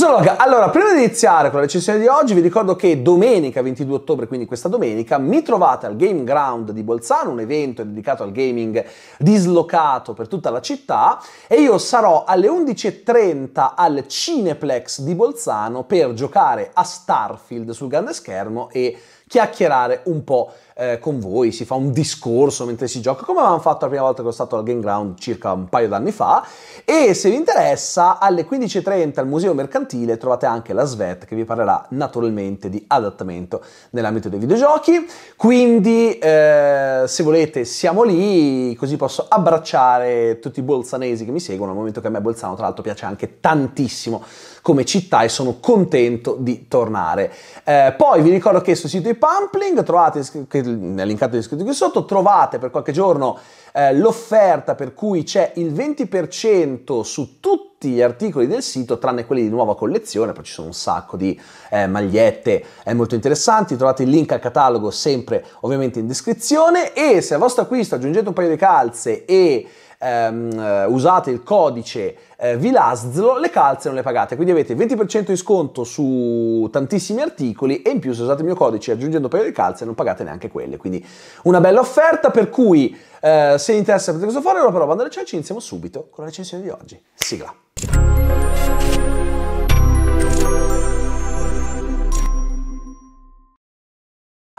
Slog, allora prima di iniziare con la recensione di oggi vi ricordo che domenica 22 ottobre, quindi questa domenica, mi trovate al Game Ground di Bolzano, un evento dedicato al gaming dislocato per tutta la città e io sarò alle 11.30 al Cineplex di Bolzano per giocare a Starfield sul grande schermo e chiacchierare un po' eh, con voi, si fa un discorso mentre si gioca, come avevamo fatto la prima volta che sono stato al Game Ground circa un paio d'anni fa. E se vi interessa, alle 15.30 al Museo Mercantile trovate anche la Svet che vi parlerà naturalmente di adattamento nell'ambito dei videogiochi. Quindi, eh, se volete, siamo lì, così posso abbracciare tutti i bolzanesi che mi seguono, al momento che a me Bolzano, tra l'altro, piace anche tantissimo come città e sono contento di tornare. Eh, poi vi ricordo che sul sito di Pumpling trovate, che è scritto qui sotto, trovate per qualche giorno eh, l'offerta per cui c'è il 20% su tutti gli articoli del sito tranne quelli di nuova collezione, poi ci sono un sacco di eh, magliette eh, molto interessanti, trovate il link al catalogo sempre ovviamente in descrizione e se al vostro acquisto aggiungete un paio di calze e ehm, eh, usate il codice eh, VILASZLO le calze non le pagate, quindi avete 20% di sconto su tantissimi articoli e in più se usate il mio codice aggiungendo un paio di calze non pagate neanche quelle, quindi una bella offerta per cui eh, se vi interessa sapete cosa fare, ora però vado alle cialci iniziamo subito con la recensione di oggi. Sigla!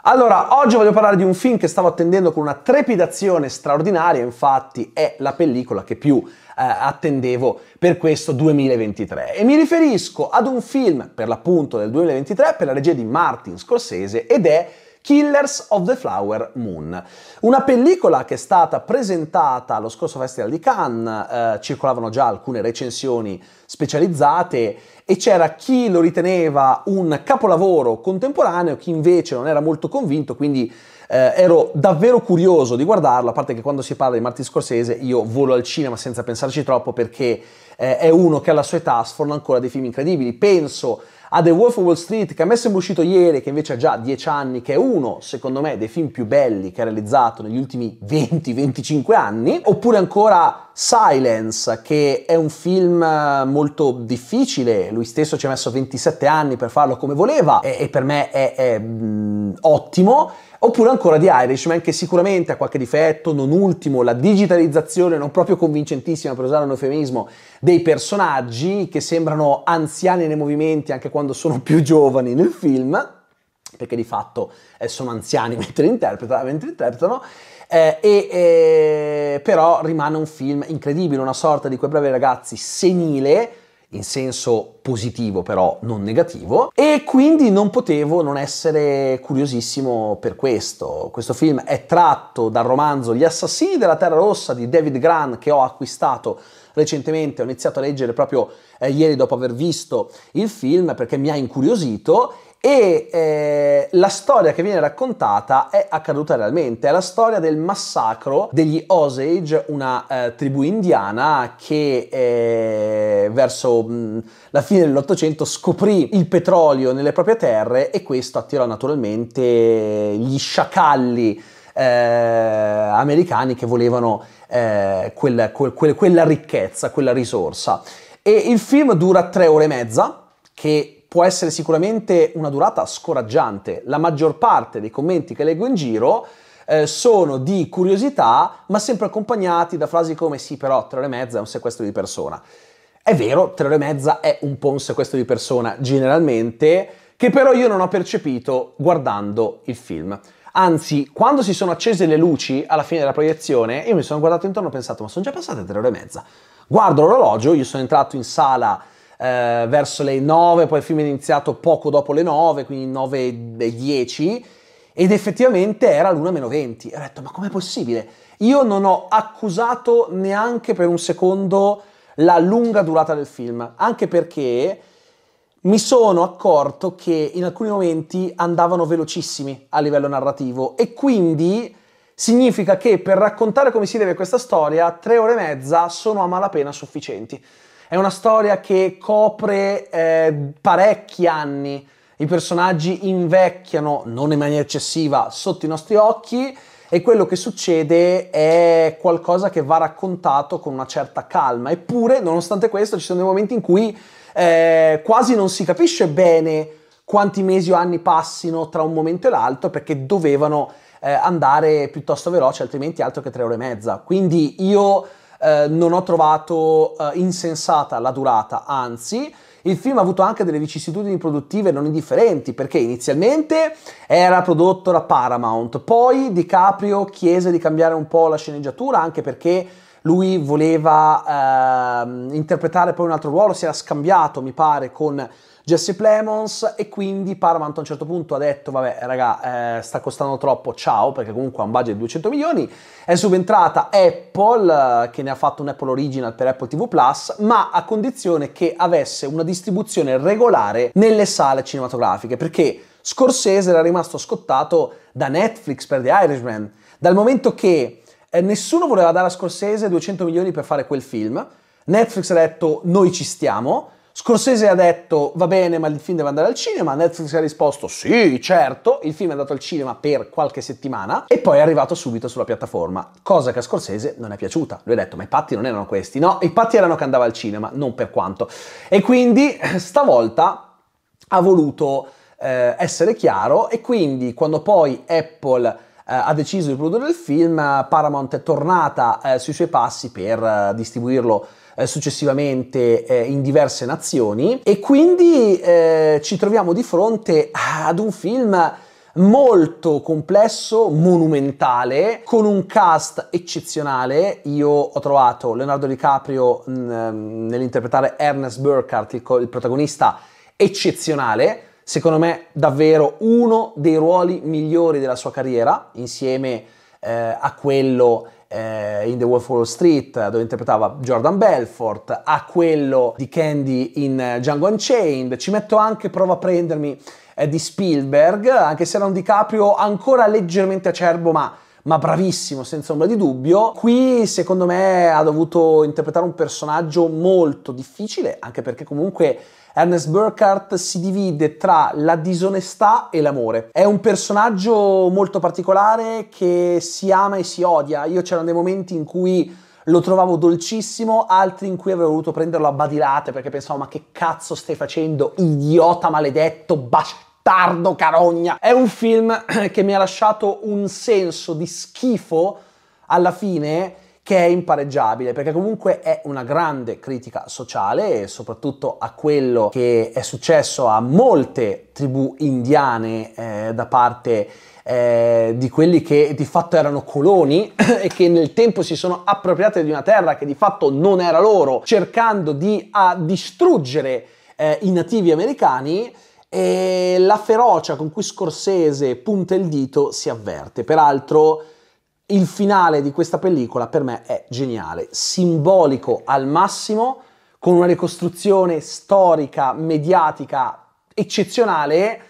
Allora, oggi voglio parlare di un film che stavo attendendo con una trepidazione straordinaria, infatti è la pellicola che più eh, attendevo per questo 2023. E mi riferisco ad un film, per l'appunto del 2023, per la regia di Martin Scorsese ed è Killers of the Flower Moon. Una pellicola che è stata presentata allo scorso Festival di Cannes, eh, circolavano già alcune recensioni specializzate e c'era chi lo riteneva un capolavoro contemporaneo, chi invece non era molto convinto, quindi eh, ero davvero curioso di guardarlo, a parte che quando si parla di Martin Scorsese io volo al cinema senza pensarci troppo perché eh, è uno che alla sua età sforna ancora dei film incredibili. Penso a The Wolf of Wall Street, che a me sembra uscito ieri, che invece ha già 10 anni, che è uno, secondo me, dei film più belli che ha realizzato negli ultimi 20-25 anni, oppure ancora Silence, che è un film eh, molto difficile, lui stesso ci ha messo 27 anni per farlo come voleva e, e per me è, è mh, mm, ottimo. Oppure ancora di Irishman, che sicuramente ha qualche difetto, non ultimo la digitalizzazione non proprio convincentissima, per usare un eufemismo, dei personaggi che sembrano anziani nei movimenti anche quando sono più giovani nel film, perché di fatto eh, sono anziani mentre interpretano, mentre interpretano eh, e, eh, però rimane un film incredibile, una sorta di quei bravi ragazzi senile in senso positivo però non negativo e quindi non potevo non essere curiosissimo per questo. Questo film è tratto dal romanzo Gli assassini della Terra Rossa di David Grant che ho acquistato recentemente, ho iniziato a leggere proprio eh, ieri dopo aver visto il film perché mi ha incuriosito e eh, la storia che viene raccontata è accaduta realmente, è la storia del massacro degli Osage, una eh, tribù indiana che eh, verso mh, mm, la fine dell'Ottocento scoprì il petrolio nelle proprie terre e questo attirò naturalmente gli sciacalli eh, americani che volevano eh, quel, quel, quel, quella ricchezza, quella risorsa. E il film dura tre ore e mezza, che può essere sicuramente una durata scoraggiante. La maggior parte dei commenti che leggo in giro eh, sono di curiosità, ma sempre accompagnati da frasi come sì, però tre ore e mezza è un sequestro di persona. È vero, tre ore e mezza è un po' un sequestro di persona generalmente, che però io non ho percepito guardando il film. Anzi, quando si sono accese le luci alla fine della proiezione, io mi sono guardato intorno e ho pensato, ma sono già passate tre ore e mezza. Guardo l'orologio, io sono entrato in sala eh, verso le 9, poi il film è iniziato poco dopo le 9, quindi 9 e 10, ed effettivamente era l'una meno 20. ho detto, ma com'è possibile? Io non ho accusato neanche per un secondo la lunga durata del film, anche perché mi sono accorto che in alcuni momenti andavano velocissimi a livello narrativo e quindi significa che per raccontare come si deve questa storia, tre ore e mezza sono a malapena sufficienti. È una storia che copre eh, parecchi anni. I personaggi invecchiano, non in maniera eccessiva, sotto i nostri occhi e quello che succede è qualcosa che va raccontato con una certa calma. Eppure, nonostante questo, ci sono dei momenti in cui eh, quasi non si capisce bene quanti mesi o anni passino tra un momento e l'altro perché dovevano eh, andare piuttosto veloce, altrimenti altro che tre ore e mezza. Quindi io eh, non ho trovato eh, insensata la durata, anzi il film ha avuto anche delle vicissitudini produttive non indifferenti, perché inizialmente era prodotto da Paramount, poi DiCaprio chiese di cambiare un po' la sceneggiatura, anche perché lui voleva eh, interpretare poi un altro ruolo, si era scambiato, mi pare, con Jesse Plemons e quindi Paramount a un certo punto ha detto vabbè raga eh, sta costando troppo ciao perché comunque ha un budget di 200 milioni è subentrata Apple eh, che ne ha fatto un Apple Original per Apple TV Plus ma a condizione che avesse una distribuzione regolare nelle sale cinematografiche perché Scorsese era rimasto scottato da Netflix per The Irishman dal momento che eh, nessuno voleva dare a Scorsese 200 milioni per fare quel film. Netflix ha detto noi ci stiamo. Scorsese ha detto va bene ma il film deve andare al cinema, Netflix ha risposto sì certo, il film è andato al cinema per qualche settimana e poi è arrivato subito sulla piattaforma, cosa che a Scorsese non è piaciuta, lui ha detto ma i patti non erano questi, no i patti erano che andava al cinema, non per quanto e quindi eh, stavolta ha voluto eh, essere chiaro e quindi quando poi Apple eh, ha deciso di produrre il film, Paramount è tornata eh, sui suoi passi per eh, distribuirlo successivamente in diverse nazioni e quindi ci troviamo di fronte ad un film molto complesso, monumentale, con un cast eccezionale. Io ho trovato Leonardo DiCaprio mh, mm, ehm, nell'interpretare Ernest Burkhardt, il, il protagonista, eccezionale secondo me davvero uno dei ruoli migliori della sua carriera, insieme eh, a quello eh, in The Wolf of Wall Street, eh, dove interpretava Jordan Belfort, a quello di Candy in eh, Django Unchained. Ci metto anche, prova a prendermi, eh, di Spielberg, anche se era un DiCaprio ancora leggermente acerbo, ma ma bravissimo senza ombra di dubbio. Qui secondo me ha dovuto interpretare un personaggio molto difficile, anche perché comunque Ernest Burkhardt si divide tra la disonestà e l'amore. È un personaggio molto particolare che si ama e si odia. Io c'erano dei momenti in cui lo trovavo dolcissimo, altri in cui avrei voluto prenderlo a badirate perché pensavo ma che cazzo stai facendo, idiota maledetto, bastardo. Tardo carogna. È un film che mi ha lasciato un senso di schifo alla fine che è impareggiabile perché comunque è una grande critica sociale e soprattutto a quello che è successo a molte tribù indiane eh, da parte eh, di quelli che di fatto erano coloni e che nel tempo si sono appropriate di una terra che di fatto non era loro cercando di distruggere eh, i nativi americani e la ferocia con cui Scorsese punta il dito si avverte peraltro il finale di questa pellicola per me è geniale, simbolico al massimo, con una ricostruzione storica, mediatica eccezionale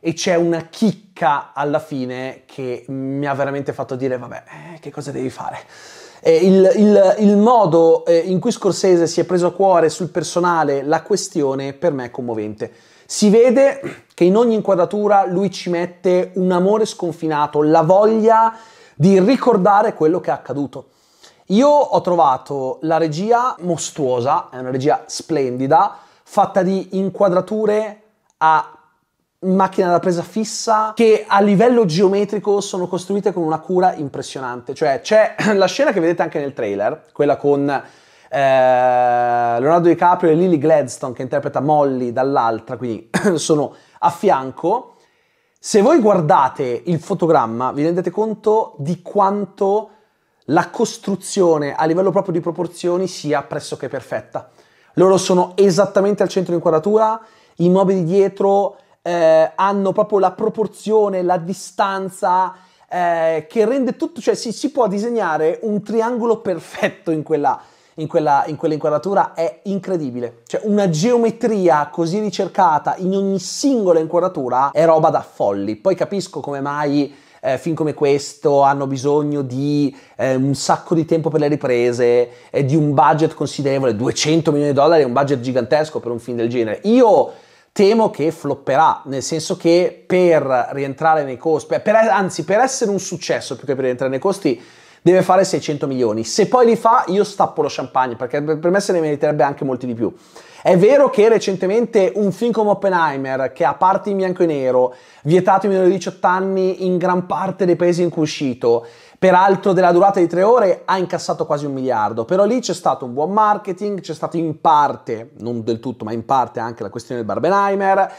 e c'è una chicca alla fine che mi ha veramente fatto dire vabbè, eh, che cosa devi fare? Eh, il, il, il, modo eh, in cui Scorsese si è preso a cuore sul personale la questione per me è commovente. Si vede che in ogni inquadratura lui ci mette un amore sconfinato, la voglia di ricordare quello che è accaduto. Io ho trovato la regia mostruosa, è una regia splendida, fatta di inquadrature a macchina da presa fissa che a livello geometrico sono costruite con una cura impressionante. Cioè c'è la scena che vedete anche nel trailer, quella con eh, Leonardo DiCaprio e Lily Gladstone che interpreta Molly dall'altra, quindi sono a fianco se voi guardate il fotogramma vi rendete conto di quanto la costruzione a livello proprio di proporzioni sia pressoché perfetta. Loro sono esattamente al centro di inquadratura, i mobili dietro eh, hanno proprio la proporzione, la distanza eh, che rende tutto, cioè si, si può disegnare un triangolo perfetto in quella in quella, in quella inquadratura è incredibile. Cioè una geometria così ricercata in ogni singola inquadratura è roba da folli. Poi capisco come mai eh, film come questo hanno bisogno di eh, un sacco di tempo per le riprese e di un budget considerevole, 200 milioni di dollari è un budget gigantesco per un film del genere. Io temo che flopperà, nel senso che per rientrare nei costi, per, anzi per essere un successo più che per rientrare nei costi, deve fare 600 milioni. Se poi li fa, io stappo lo champagne, perché per me se ne meriterebbe anche molti di più. È vero che recentemente un film come Oppenheimer, che ha parte in bianco e nero, vietato ai minori di 18 anni in gran parte dei paesi in cui è uscito, peraltro della durata di tre ore, ha incassato quasi un miliardo. Però lì c'è stato un buon marketing, c'è stato in parte, non del tutto, ma in parte anche la questione del Barbenheimer.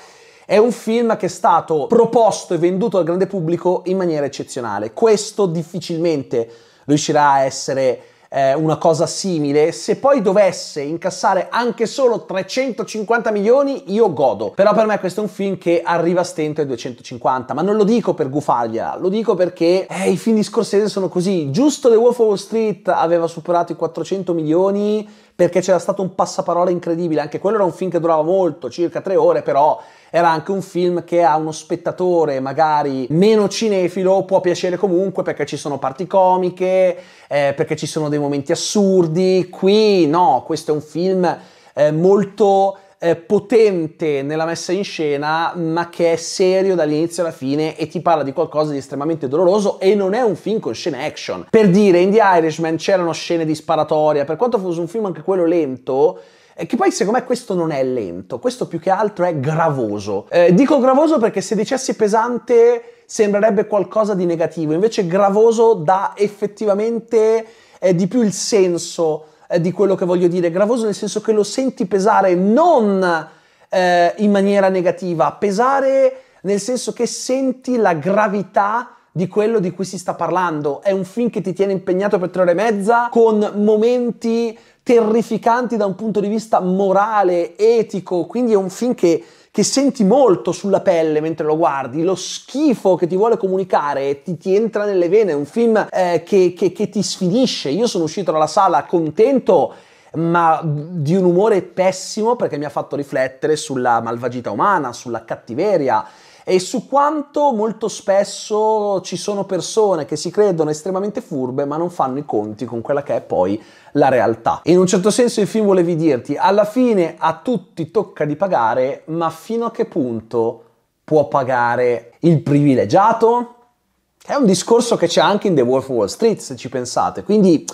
È un film che è stato proposto e venduto al grande pubblico in maniera eccezionale. Questo difficilmente riuscirà a essere eh, una cosa simile. Se poi dovesse incassare anche solo 350 milioni, io godo. Però per me questo è un film che arriva a stento ai 250, ma non lo dico per gufaglia, lo dico perché eh, i film di Scorsese sono così. Giusto The Wolf of Wall Street aveva superato i 400 milioni perché c'era stato un passaparola incredibile, anche quello era un film che durava molto, circa tre ore, però era anche un film che a uno spettatore magari meno cinefilo può piacere comunque perché ci sono parti comiche, eh, perché ci sono dei momenti assurdi. Qui no, questo è un film eh, molto eh, potente nella messa in scena, ma che è serio dall'inizio alla fine e ti parla di qualcosa di estremamente doloroso e non è un film con scene action. Per dire, in The Irishman c'erano scene di sparatoria, per quanto fosse un film anche quello lento, eh, che poi secondo me questo non è lento, questo più che altro è gravoso. Eh, dico gravoso perché se dicessi pesante sembrerebbe qualcosa di negativo, invece gravoso dà effettivamente eh, di più il senso eh, di quello che voglio dire. Gravoso nel senso che lo senti pesare non eh, in maniera negativa, pesare nel senso che senti la gravità di quello di cui si sta parlando. È un film che ti tiene impegnato per tre ore e mezza con momenti terrificanti da un punto di vista morale, etico, quindi è un film che che senti molto sulla pelle mentre lo guardi, lo schifo che ti vuole comunicare ti, ti entra nelle vene, è un film eh, che, che, che ti sfinisce. Io sono uscito dalla sala contento ma di un umore pessimo perché mi ha fatto riflettere sulla malvagità umana, sulla cattiveria, e su quanto molto spesso ci sono persone che si credono estremamente furbe ma non fanno i conti con quella che è poi la realtà. In un certo senso il film volevi dirti, alla fine a tutti tocca di pagare, ma fino a che punto può pagare il privilegiato? È un discorso che c'è anche in The Wolf of Wall Street, se ci pensate. Quindi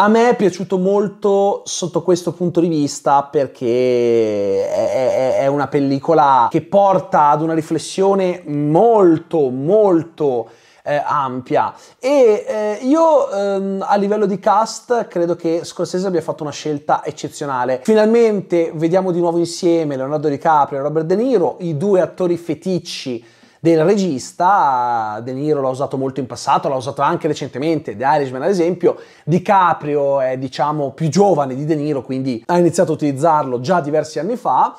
a me è piaciuto molto sotto questo punto di vista perché è, è, una pellicola che porta ad una riflessione molto molto eh, ampia e eh, io ehm, a livello di cast credo che Scorsese abbia fatto una scelta eccezionale. Finalmente vediamo di nuovo insieme Leonardo DiCaprio e Robert De Niro, i due attori feticci del regista, De Niro l'ha usato molto in passato, l'ha usato anche recentemente, The Irishman ad esempio, DiCaprio è diciamo più giovane di De Niro, quindi ha iniziato a utilizzarlo già diversi anni fa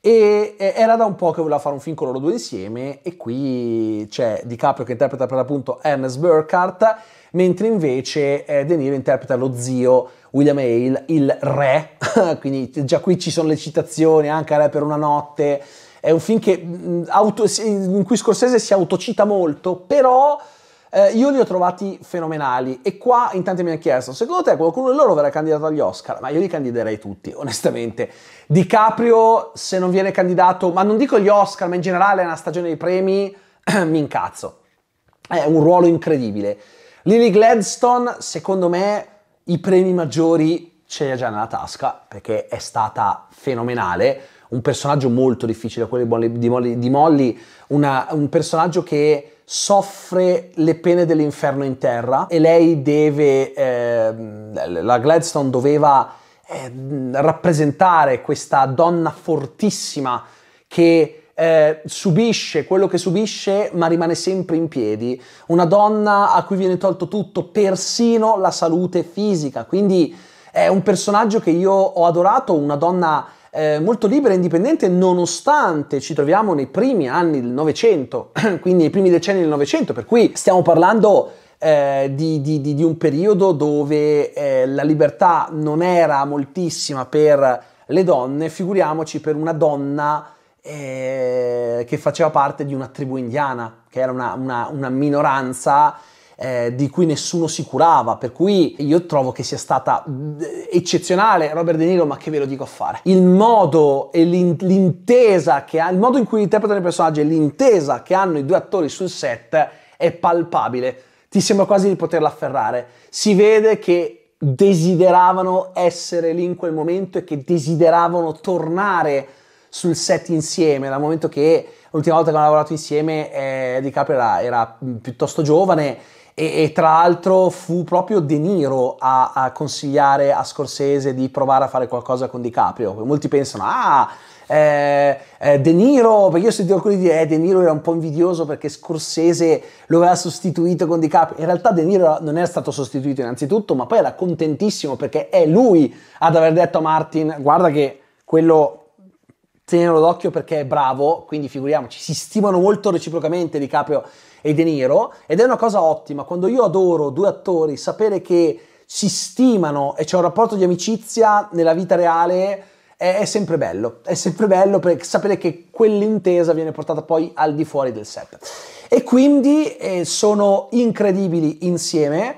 e era da un po' che voleva fare un film con loro due insieme e qui c'è DiCaprio che interpreta per l'appunto Ernest Burkhardt mentre invece eh, De Niro interpreta lo zio William Hale, il re quindi già qui ci sono le citazioni anche a Re per una notte è un film che, mm, auto, in cui Scorsese si autocita molto, però eh, io li ho trovati fenomenali e qua in tanti mi hanno chiesto, secondo te qualcuno di loro verrà candidato agli Oscar? Ma io li candiderei tutti, onestamente. DiCaprio, se non viene candidato, ma non dico gli Oscar, ma in generale è una stagione dei premi, mi incazzo. È un ruolo incredibile. Lily Gladstone, secondo me, i premi maggiori ce li ha già nella tasca, perché è stata fenomenale un personaggio molto difficile, quello di Molly, di Molly una, un personaggio che soffre le pene dell'inferno in terra e lei deve, eh, la Gladstone doveva eh, rappresentare questa donna fortissima che eh, subisce quello che subisce ma rimane sempre in piedi, una donna a cui viene tolto tutto, persino la salute fisica, quindi è un personaggio che io ho adorato, una donna eh, molto libera e indipendente nonostante ci troviamo nei primi anni del Novecento, quindi nei primi decenni del Novecento, per cui stiamo parlando eh, di, di, di, un periodo dove eh, la libertà non era moltissima per le donne, figuriamoci per una donna eh, che faceva parte di una tribù indiana, che era una, una, una minoranza eh, di cui nessuno si curava, per cui io trovo che sia stata eh, eccezionale Robert De Niro, ma che ve lo dico a fare. Il modo e l'intesa che ha, il modo in cui interpretano i personaggi e l'intesa che hanno i due attori sul set è palpabile, ti sembra quasi di poterla afferrare. Si vede che desideravano essere lì in quel momento e che desideravano tornare sul set insieme, dal momento che l'ultima volta che hanno lavorato insieme eh, Di era, era piuttosto giovane e, e, tra l'altro fu proprio De Niro a, a, consigliare a Scorsese di provare a fare qualcosa con DiCaprio. Molti pensano, ah, eh, eh, De Niro, perché io ho sentito alcuni dire, eh, De Niro era un po' invidioso perché Scorsese lo aveva sostituito con DiCaprio. In realtà De Niro non era stato sostituito innanzitutto, ma poi era contentissimo perché è lui ad aver detto a Martin, guarda che quello tenelo d'occhio perché è bravo, quindi figuriamoci, si stimano molto reciprocamente DiCaprio e De Niro ed è una cosa ottima. Quando io adoro due attori, sapere che si stimano e c'è un rapporto di amicizia nella vita reale è, è sempre bello. È sempre bello per sapere che quell'intesa viene portata poi al di fuori del set. E quindi eh, sono incredibili insieme.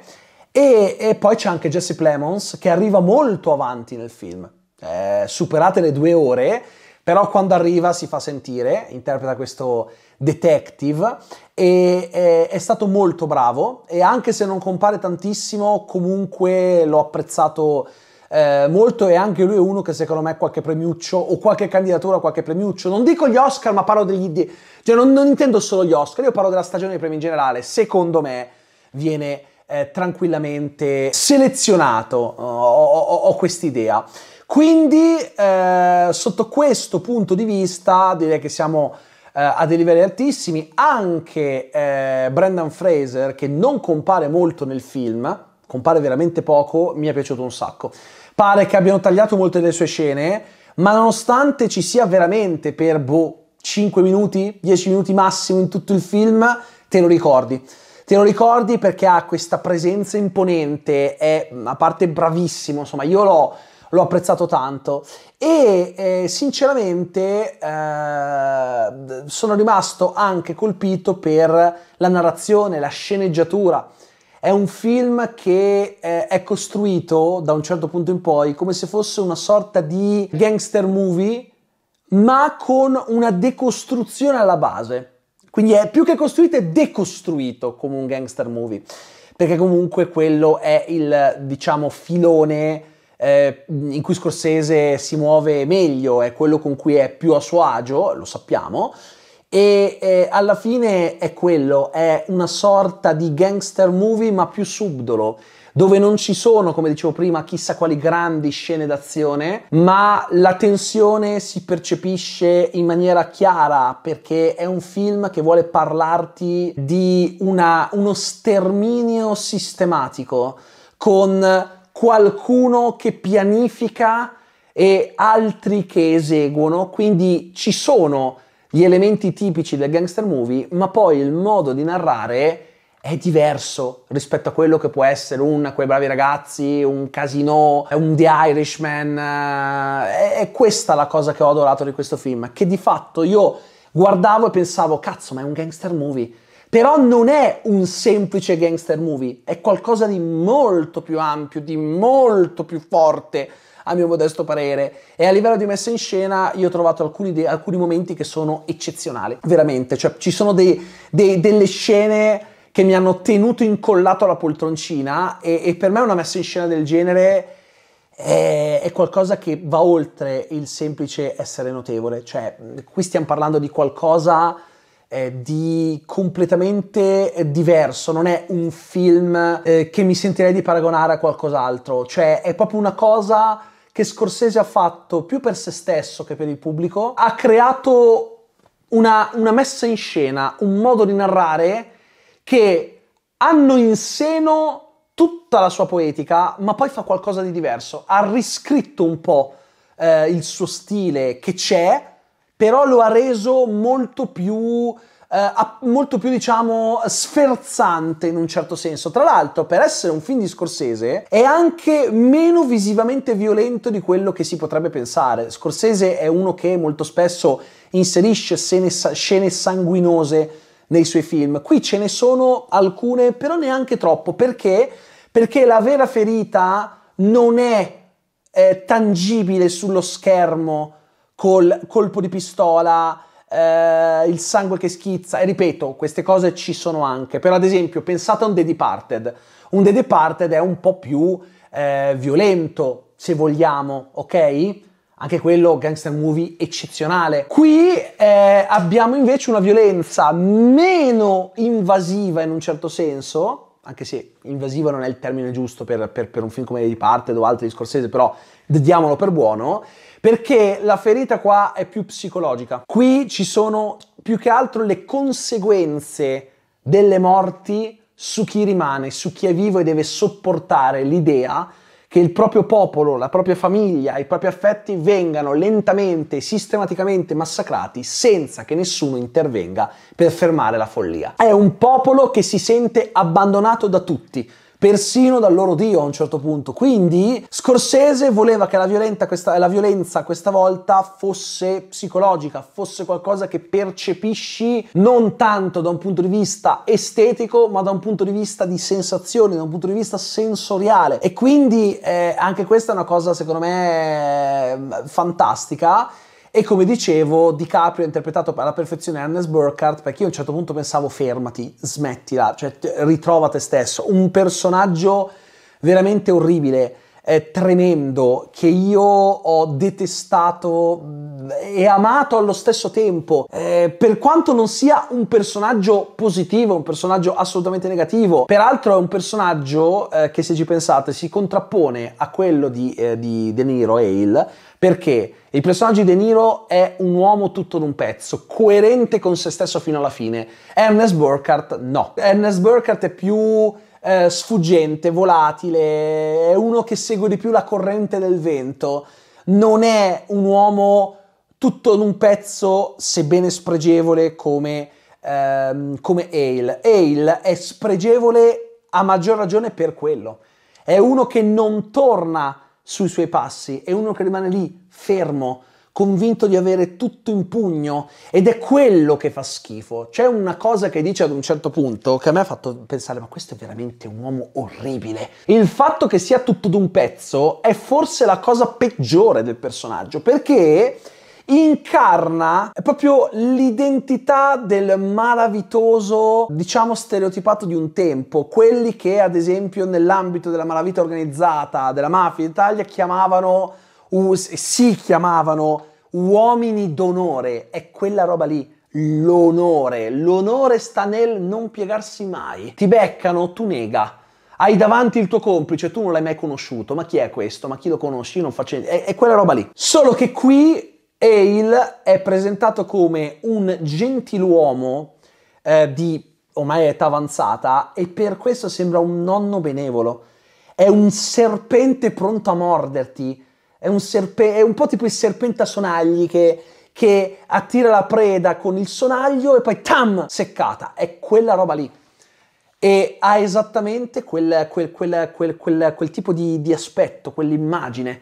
E, e, poi c'è anche Jesse Plemons che arriva molto avanti nel film. Eh, superate le due ore, però quando arriva si fa sentire, interpreta questo detective e è, è stato molto bravo e anche se non compare tantissimo comunque l'ho apprezzato eh, molto e anche lui è uno che secondo me qualche premiuccio o qualche candidatura a qualche premiuccio, non dico gli Oscar ma parlo degli... Di... cioè non, non, intendo solo gli Oscar, io parlo della stagione dei premi in generale, secondo me viene eh, tranquillamente selezionato, eh, ho, ho, ho quest'idea. Quindi eh, sotto questo punto di vista direi che siamo eh, a dei livelli altissimi, anche eh, Brendan Fraser che non compare molto nel film, compare veramente poco, mi è piaciuto un sacco. Pare che abbiano tagliato molte delle sue scene, ma nonostante ci sia veramente per boh 5 minuti, 10 minuti massimo in tutto il film, te lo ricordi. Te lo ricordi perché ha questa presenza imponente, è a parte bravissimo, insomma io l'ho l'ho apprezzato tanto e eh, sinceramente eh, sono rimasto anche colpito per la narrazione, la sceneggiatura. È un film che eh, è costruito da un certo punto in poi come se fosse una sorta di gangster movie, ma con una decostruzione alla base. Quindi è più che costruito, è decostruito come un gangster movie, perché comunque quello è il, diciamo, filone eh, in cui Scorsese si muove meglio, è quello con cui è più a suo agio, lo sappiamo, e eh, alla fine è quello, è una sorta di gangster movie ma più subdolo, dove non ci sono, come dicevo prima, chissà quali grandi scene d'azione, ma la tensione si percepisce in maniera chiara perché è un film che vuole parlarti di una, uno sterminio sistematico con qualcuno che pianifica e altri che eseguono, quindi ci sono gli elementi tipici del gangster movie, ma poi il modo di narrare è diverso rispetto a quello che può essere un Quei bravi ragazzi, un Casino, un The Irishman. Eh, è questa la cosa che ho adorato di questo film, che di fatto io guardavo e pensavo, cazzo, ma è un gangster movie però non è un semplice gangster movie, è qualcosa di molto più ampio, di molto più forte, a mio modesto parere. E a livello di messa in scena io ho trovato alcuni, de- alcuni momenti che sono eccezionali, veramente. Cioè ci sono dei, dei, delle scene che mi hanno tenuto incollato alla poltroncina e, e per me una messa in scena del genere è, qualcosa che va oltre il semplice essere notevole, cioè qui stiamo parlando di qualcosa eh, di completamente diverso, non è un film eh, che mi sentirei di paragonare a qualcos'altro, cioè è proprio una cosa che Scorsese ha fatto più per se stesso che per il pubblico, ha creato una, una messa in scena, un modo di narrare che hanno in seno tutta la sua poetica, ma poi fa qualcosa di diverso, ha riscritto un po' eh, il suo stile che c'è, però lo ha reso molto più... Uh, molto più diciamo sferzante in un certo senso. Tra l'altro, per essere un film di Scorsese, è anche meno visivamente violento di quello che si potrebbe pensare. Scorsese è uno che molto spesso inserisce scene, scene sanguinose nei suoi film. Qui ce ne sono alcune, però neanche troppo. Perché? Perché la vera ferita non è eh, tangibile sullo schermo col colpo di pistola, eh, il sangue che schizza, e ripeto, queste cose ci sono anche, però ad esempio pensate a un The Departed, un The Departed è un po' più eh, violento, se vogliamo, ok? Anche quello gangster movie eccezionale. Qui eh, abbiamo invece una violenza meno invasiva in un certo senso, anche se invasiva non è il termine giusto per, per, per un film come The Departed o altri di Scorsese, però diamolo per buono, perché la ferita qua è più psicologica. Qui ci sono più che altro le conseguenze delle morti su chi rimane, su chi è vivo e deve sopportare l'idea che il proprio popolo, la propria famiglia, i propri affetti vengano lentamente, sistematicamente massacrati senza che nessuno intervenga per fermare la follia. È un popolo che si sente abbandonato da tutti, persino dal loro Dio a un certo punto. Quindi Scorsese voleva che la, questa, la violenza questa volta fosse psicologica, fosse qualcosa che percepisci non tanto da un punto di vista estetico, ma da un punto di vista di sensazioni, da un punto di vista sensoriale. E quindi eh, anche questa è una cosa secondo me eh, fantastica e come dicevo, DiCaprio ha interpretato alla perfezione Ernest Burkhardt perché io a un certo punto pensavo fermati, smettila, cioè ritrova te stesso. Un personaggio veramente orribile, eh, tremendo, che io ho detestato e amato allo stesso tempo. Eh, per quanto non sia un personaggio positivo, un personaggio assolutamente negativo, peraltro è un personaggio eh, che se ci pensate si contrappone a quello di, eh, di De Niro Hale perché il personaggio di De Niro è un uomo tutto d'un pezzo, coerente con se stesso fino alla fine. Ernest Burkhardt no. Ernest Burkhardt è più eh, sfuggente, volatile, è uno che segue di più la corrente del vento. Non è un uomo tutto d'un pezzo, sebbene spregevole, come, ehm, come Ale. Ale è spregevole a maggior ragione per quello. È uno che non torna sui suoi passi, è uno che rimane lì fermo, convinto di avere tutto in pugno ed è quello che fa schifo. C'è una cosa che dice ad un certo punto che a me ha fatto pensare ma questo è veramente un uomo orribile. Il fatto che sia tutto d'un pezzo è forse la cosa peggiore del personaggio perché incarna proprio l'identità del malavitoso, diciamo stereotipato di un tempo, quelli che ad esempio nell'ambito della malavita organizzata, della mafia in Italia chiamavano, uh, si chiamavano uomini d'onore, è quella roba lì. L'onore, l'onore sta nel non piegarsi mai. Ti beccano, tu nega. Hai davanti il tuo complice, tu non l'hai mai conosciuto. Ma chi è questo? Ma chi lo conosci? Non faccio niente. È, è quella roba lì. Solo che qui Hale è presentato come un gentiluomo eh, di ormai età avanzata e per questo sembra un nonno benevolo. È un serpente pronto a morderti, è un, serpe- è un po' tipo il serpente a sonagli che, che attira la preda con il sonaglio e poi tam, seccata. È quella roba lì e ha esattamente quel, quel, quel, quel tipo di, di aspetto, quell'immagine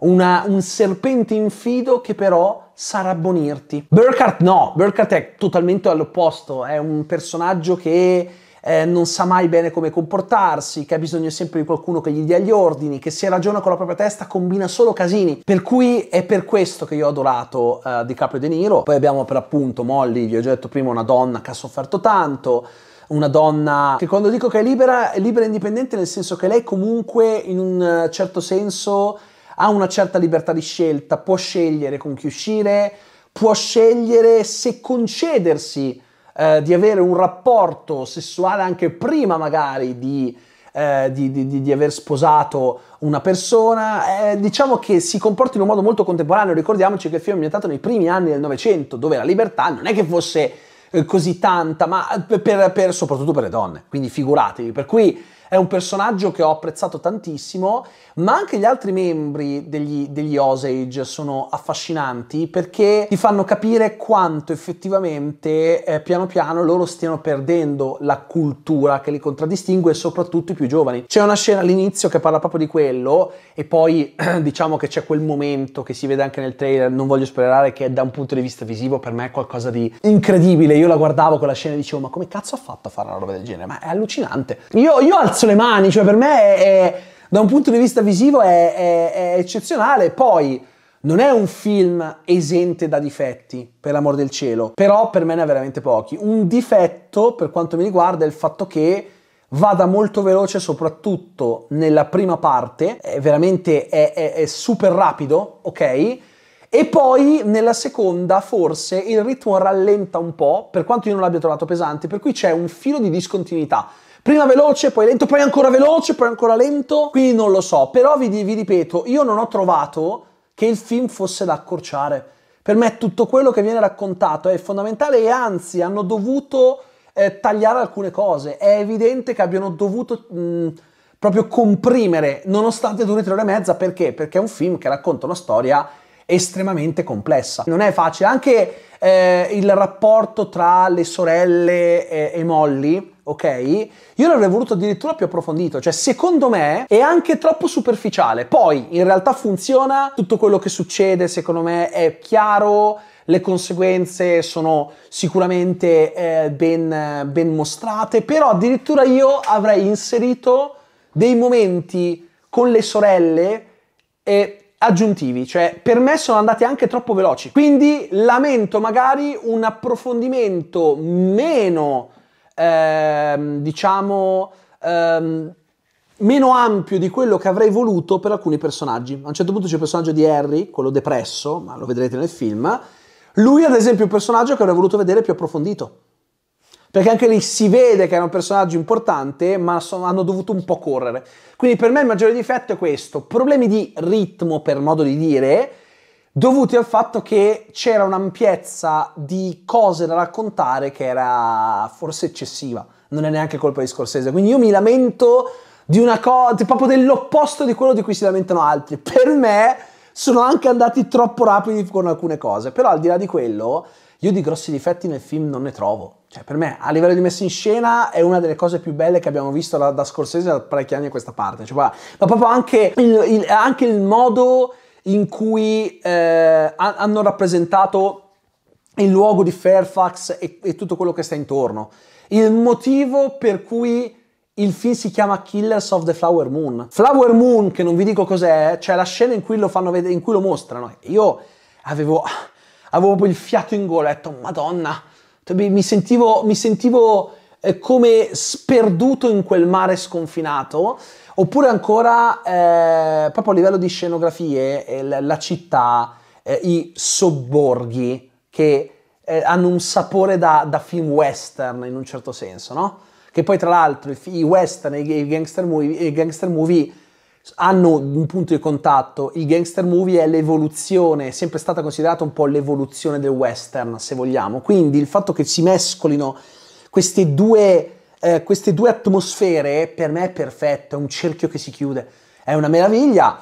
una, un serpente infido che però sa rabbonirti. Burkhardt no, Burkhardt è totalmente all'opposto, è un personaggio che eh, non sa mai bene come comportarsi, che ha bisogno sempre di qualcuno che gli dia gli ordini, che se ragiona con la propria testa combina solo casini. Per cui è per questo che io ho adorato eh, DiCaprio e De Niro. Poi abbiamo per appunto Molly, vi ho già detto prima, una donna che ha sofferto tanto, una donna che quando dico che è libera, è libera e indipendente nel senso che lei comunque in un certo senso ha una certa libertà di scelta, può scegliere con chi uscire, può scegliere se concedersi eh, di avere un rapporto sessuale anche prima magari di, eh, di, di, di aver sposato una persona. Eh, diciamo che si comporta in un modo molto contemporaneo. Ricordiamoci che il film è ambientato nei primi anni del Novecento, dove la libertà non è che fosse eh, così tanta, ma eh, per, per, soprattutto per le donne. Quindi figuratevi. Per cui è un personaggio che ho apprezzato tantissimo, ma anche gli altri membri degli, degli Osage sono affascinanti perché ti fanno capire quanto effettivamente eh, piano piano loro stiano perdendo la cultura che li contraddistingue, soprattutto i più giovani. C'è una scena all'inizio che parla proprio di quello e poi diciamo che c'è quel momento che si vede anche nel trailer, non voglio sperare che da un punto di vista visivo per me è qualcosa di incredibile. Io la guardavo quella scena e dicevo ma come cazzo ha fatto a fare una roba del genere? Ma è allucinante. Io, io alzo cazzo le mani, cioè per me è, è, da un punto di vista visivo è, è eccezionale. Poi non è un film esente da difetti, per l'amor del cielo, però per me ne ha veramente pochi. Un difetto, per quanto mi riguarda, è il fatto che vada molto veloce soprattutto nella prima parte, è veramente è, è, è, super rapido, ok? E poi nella seconda forse il ritmo rallenta un po', per quanto io non l'abbia trovato pesante, per cui c'è un filo di discontinuità prima veloce, poi lento, poi ancora veloce, poi ancora lento, quindi non lo so, però vi, vi ripeto, io non ho trovato che il film fosse da accorciare. Per me tutto quello che viene raccontato è fondamentale e anzi hanno dovuto eh, tagliare alcune cose. È evidente che abbiano dovuto mh, mm, proprio comprimere, nonostante duri tre ore e mezza, perché? Perché è un film che racconta una storia estremamente complessa. Non è facile, anche eh, il rapporto tra le sorelle eh, e Molly ok? Io l'avrei voluto addirittura più approfondito, cioè secondo me è anche troppo superficiale. Poi in realtà funziona, tutto quello che succede secondo me è chiaro, le conseguenze sono sicuramente eh, ben, ben mostrate, però addirittura io avrei inserito dei momenti con le sorelle e aggiuntivi, cioè per me sono andati anche troppo veloci. Quindi lamento magari un approfondimento meno ehm, diciamo, ehm, meno ampio di quello che avrei voluto per alcuni personaggi. A un certo punto c'è il personaggio di Harry, quello depresso, ma lo vedrete nel film. Lui, ad esempio, è un personaggio che avrei voluto vedere più approfondito. Perché anche lì si vede che è un personaggio importante, ma sono, hanno dovuto un po' correre. Quindi per me il maggiore difetto è questo. Problemi di ritmo, per modo di dire, dovuti al fatto che c'era un'ampiezza di cose da raccontare che era forse eccessiva. Non è neanche colpa di Scorsese. Quindi io mi lamento di una cosa, proprio dell'opposto di quello di cui si lamentano altri. Per me sono anche andati troppo rapidi con alcune cose, però al di là di quello, io di grossi difetti nel film non ne trovo. Cioè, per me, a livello di messa in scena, è una delle cose più belle che abbiamo visto da, da Scorsese da parecchi anni a questa parte. Cioè, ma proprio anche il, il, anche il modo in cui eh, hanno rappresentato il luogo di Fairfax e, e tutto quello che sta intorno. Il motivo per cui il film si chiama Killers of the Flower Moon. Flower Moon, che non vi dico cos'è, cioè la scena in cui lo fanno vedere, in cui lo mostrano. Io avevo, avevo proprio il fiato in gola, ho detto, madonna, cioè mi sentivo, mi sentivo come sperduto in quel mare sconfinato, oppure ancora eh, proprio a livello di scenografie, eh, la città, eh, i sobborghi che eh, hanno un sapore da, da, film western in un certo senso, no? Che poi tra l'altro i, western e i gangster movie, i gangster movie hanno un punto di contatto. Il gangster movie è l'evoluzione, è sempre stata considerata un po' l'evoluzione del western, se vogliamo. Quindi il fatto che si mescolino queste due, eh, queste due atmosfere per me è perfetto, è un cerchio che si chiude, è una meraviglia.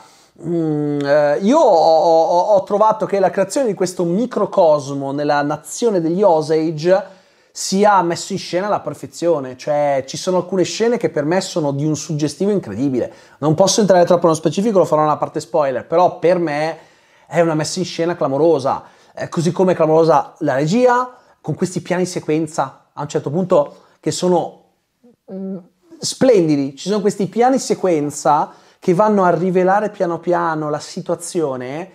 Mm, eh, io ho, ho, ho, trovato che la creazione di questo microcosmo nella nazione degli Osage sia messo in scena alla perfezione, cioè ci sono alcune scene che per me sono di un suggestivo incredibile. Non posso entrare troppo nello specifico, lo farò nella parte spoiler, però per me è una messa in scena clamorosa, eh, così come è clamorosa la regia con questi piani sequenza a un certo punto che sono mm, splendidi. Ci sono questi piani sequenza che vanno a rivelare piano piano la situazione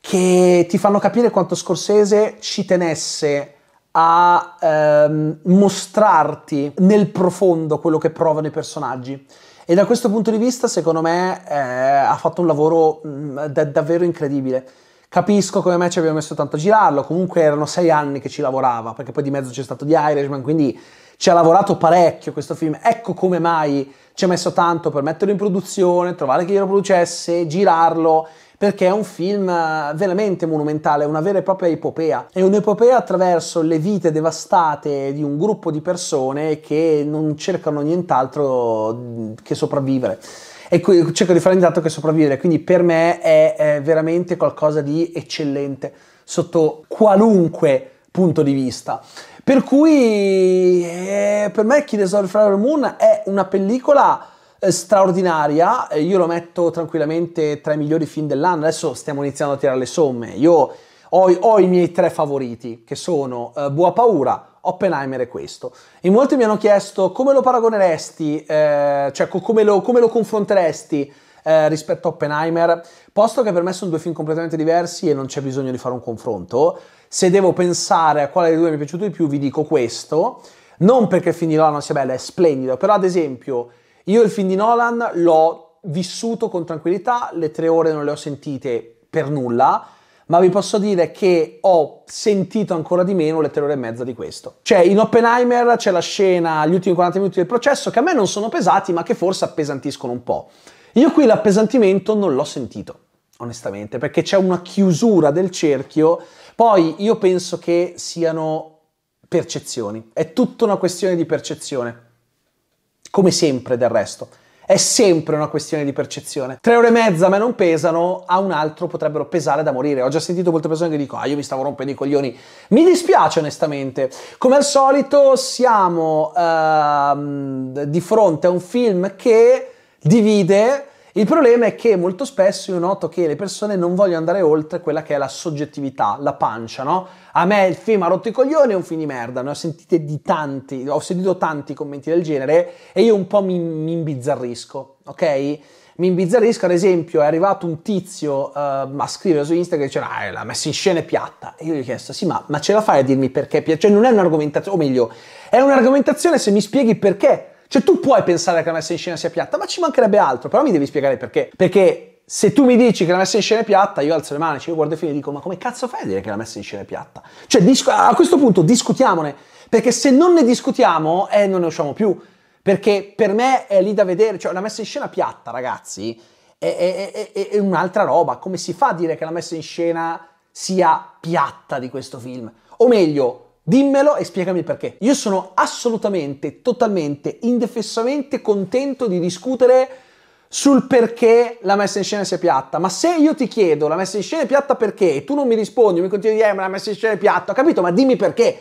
che ti fanno capire quanto Scorsese ci tenesse a ehm, mostrarti nel profondo quello che provano i personaggi. E da questo punto di vista, secondo me, eh, ha fatto un lavoro mh, mm, da- davvero incredibile. Capisco come mai ci abbiamo messo tanto a girarlo, comunque erano sei anni che ci lavorava, perché poi di mezzo c'è stato The Irishman, quindi ci ha lavorato parecchio questo film. Ecco come mai ci ha messo tanto per metterlo in produzione, trovare chi lo producesse, girarlo, perché è un film eh, veramente monumentale, una vera e propria epopea. È un'epopea attraverso le vite devastate di un gruppo di persone che non cercano nient'altro mm, che sopravvivere e cerco di fare ogni tanto che sopravvivere. Quindi per me è, è veramente qualcosa di eccellente sotto qualunque punto di vista. Per cui eh, per me Kill the Flower Moon è una pellicola eh, straordinaria, eh, io lo metto tranquillamente tra i migliori film dell'anno, adesso stiamo iniziando a tirare le somme, io ho, ho i miei tre favoriti che sono eh, Buona Paura, Oppenheimer è questo. In molti mi hanno chiesto come lo paragoneresti, eh, cioè come lo, come lo confronteresti eh, rispetto a Oppenheimer, posto che per me sono due film completamente diversi e non c'è bisogno di fare un confronto, se devo pensare a quale dei due mi è piaciuto di più vi dico questo, non perché il film di Nolan sia bello, è splendido, però ad esempio io il film di Nolan l'ho vissuto con tranquillità, le tre ore non le ho sentite per nulla, ma vi posso dire che ho sentito ancora di meno le tre ore e mezza di questo. Cioè, in Oppenheimer c'è la scena, gli ultimi 40 minuti del processo, che a me non sono pesati, ma che forse appesantiscono un po'. Io qui l'appesantimento non l'ho sentito, onestamente, perché c'è una chiusura del cerchio. Poi io penso che siano percezioni, è tutta una questione di percezione, come sempre del resto. È sempre una questione di percezione. Tre ore e mezza a me non pesano, a un altro potrebbero pesare da morire. Ho già sentito molte persone che dicono, ah io mi stavo rompendo i coglioni. Mi dispiace onestamente. Come al solito siamo uh, di fronte a un film che divide il problema è che molto spesso io noto che le persone non vogliono andare oltre quella che è la soggettività, la pancia, no? A me il film ha rotto i coglioni, è un film di merda, ne ho sentite di tanti, ho sentito tanti commenti del genere e io un po' mi, mi imbizzarrisco, ok? mi imbizzarrisco, ad esempio, è arrivato un tizio uh, a scrivere su Instagram che diceva, ah, l'ha messa in scena piatta. E io gli ho chiesto, sì, ma, ma ce la fai a dirmi perché? Cioè, non è un'argomentazione, o meglio, è un'argomentazione se mi spieghi perché cioè tu puoi pensare che la messa in scena sia piatta, ma ci mancherebbe altro, però mi devi spiegare perché. Perché se tu mi dici che la messa in scena è piatta, io alzo le mani, cioè io guardo i film e dico ma come cazzo fai a dire che la messa in scena è piatta? Cioè a questo punto discutiamone, perché se non ne discutiamo, eh, non ne usciamo più. Perché per me è lì da vedere, cioè la messa in scena piatta, ragazzi, è, è, è, è un'altra roba. Come si fa a dire che la messa in scena sia piatta di questo film? O meglio, Dimmelo e spiegami perché. Io sono assolutamente, totalmente, indefessamente contento di discutere sul perché la messa in scena sia piatta. Ma se io ti chiedo la messa in scena è piatta perché e tu non mi rispondi, mi continui a dire eh, ma la messa in scena è piatta, capito? Ma dimmi perché.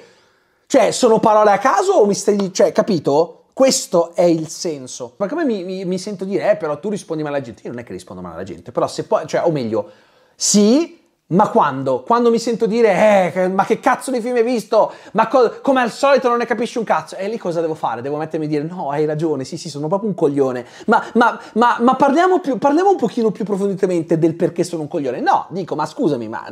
Cioè, sono parole a caso o mi stai... Cioè, capito? Questo è il senso. Ma come mi, mi, mi sento dire, eh, però tu rispondi male alla gente. Io non è che rispondo male alla gente, però se poi... Cioè, o meglio, sì, ma quando? Quando mi sento dire, eh, ma che cazzo di film hai visto? Ma co- come al solito non ne capisci un cazzo. E lì cosa devo fare? Devo mettermi a dire, no, hai ragione, sì, sì, sono proprio un coglione. Ma, ma, ma, ma parliamo, più, parliamo, un pochino più profondamente del perché sono un coglione. No, dico, ma scusami, ma,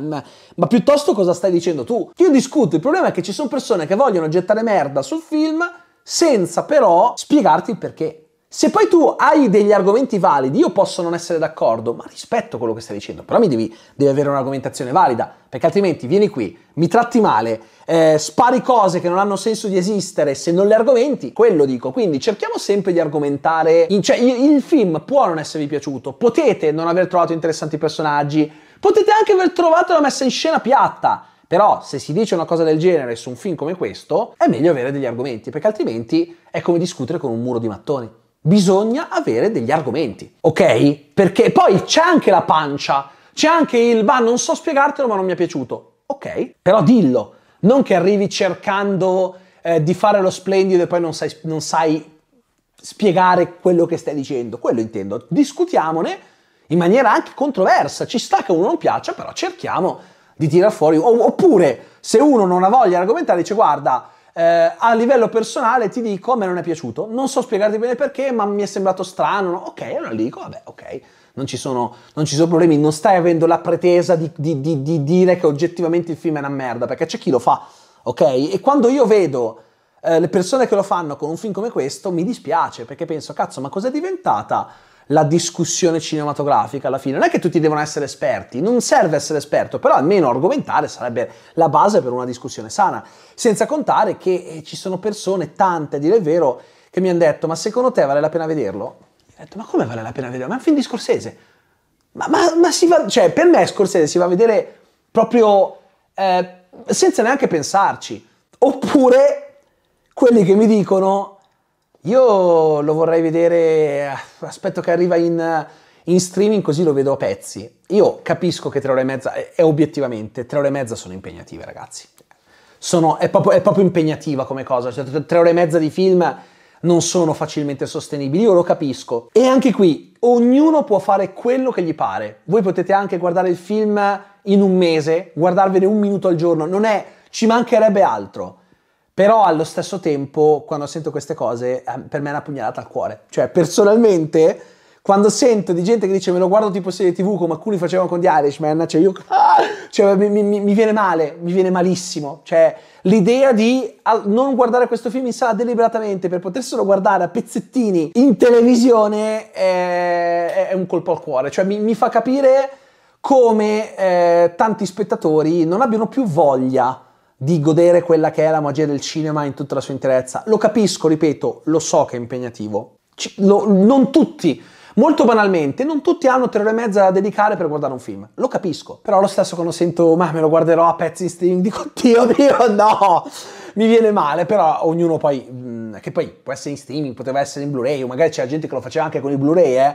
piuttosto cosa stai dicendo tu? Io discuto, il problema è che ci sono persone che vogliono gettare merda sul film senza però spiegarti il perché. Se poi tu hai degli argomenti validi, io posso non essere d'accordo, ma rispetto quello che stai dicendo, però mi devi, devi avere un'argomentazione valida, perché altrimenti vieni qui, mi tratti male, eh, spari cose che non hanno senso di esistere, se non le argomenti, quello dico. Quindi cerchiamo sempre di argomentare, in, cioè il, il film può non esservi piaciuto, potete non aver trovato interessanti personaggi, potete anche aver trovato la messa in scena piatta, però se si dice una cosa del genere su un film come questo, è meglio avere degli argomenti, perché altrimenti è come discutere con un muro di mattoni. Bisogna avere degli argomenti, ok? Perché poi c'è anche la pancia, c'è anche il ma non so spiegartelo ma non mi è piaciuto. Ok, però dillo, non che arrivi cercando eh, di fare lo splendido e poi non sai, non sai spiegare quello che stai dicendo. Quello intendo. Discutiamone in maniera anche controversa. Ci sta che uno non piaccia, però cerchiamo di tirar fuori. oppure, se uno non ha voglia di argomentare, dice guarda, eh, a livello personale ti dico, a me non è piaciuto, non so spiegarti bene perché, ma mi è sembrato strano, no? ok, allora dico, vabbè, ok. Non ci, sono, non ci sono problemi, non stai avendo la pretesa di, di, di, di dire che oggettivamente il film è una merda, perché c'è chi lo fa, ok? E quando io vedo eh, le persone che lo fanno con un film come questo, mi dispiace, perché penso, cazzo, ma cos'è diventata? la discussione cinematografica alla fine. Non è che tutti devono essere esperti, non serve essere esperto, però almeno argomentare sarebbe la base per una discussione sana. Senza contare che eh, ci sono persone, tante a dire il vero, che mi hanno detto: Ma secondo te vale la pena vederlo? Ho detto: Ma come vale la pena vederlo? Ma è un film di Scorsese. Ma, ma, ma si va, cioè, per me Scorsese si va a vedere proprio eh, senza neanche pensarci. Oppure quelli che mi dicono io lo vorrei vedere, aspetto che arriva in, in streaming così lo vedo a pezzi. Io capisco che tre ore e mezza, è obiettivamente, tre ore e mezza sono impegnative ragazzi. Sono, è, proprio, è, proprio, impegnativa come cosa, cioè, tre ore e mezza di film non sono facilmente sostenibili, io lo capisco. E anche qui, ognuno può fare quello che gli pare. Voi potete anche guardare il film in un mese, guardarvene un minuto al giorno, non è, ci mancherebbe altro. Però allo stesso tempo, quando sento queste cose, eh, per me è una pugnalata al cuore. Cioè, personalmente, quando sento di gente che dice me lo guardo tipo serie tv come alcuni facevano con The Irishman, cioè io... Ah, cioè, mi, mi, mi, viene male, mi viene malissimo. Cioè, l'idea di non guardare questo film in sala deliberatamente per poterselo guardare a pezzettini in televisione è, è un colpo al cuore. Cioè, mi, mi fa capire come eh, tanti spettatori non abbiano più voglia di godere quella che è la magia del cinema in tutta la sua interezza. Lo capisco, ripeto, lo so che è impegnativo. C- lo, non tutti, molto banalmente, non tutti hanno tre ore e mezza da dedicare per guardare un film. Lo capisco. Però lo stesso quando sento, ma me lo guarderò a pezzi in streaming, dico, Dio mio, no! Mi viene male, però ognuno poi... Mh, mm, che poi può essere in streaming, poteva essere in Blu-ray, o magari c'era gente che lo faceva anche con i Blu-ray, eh.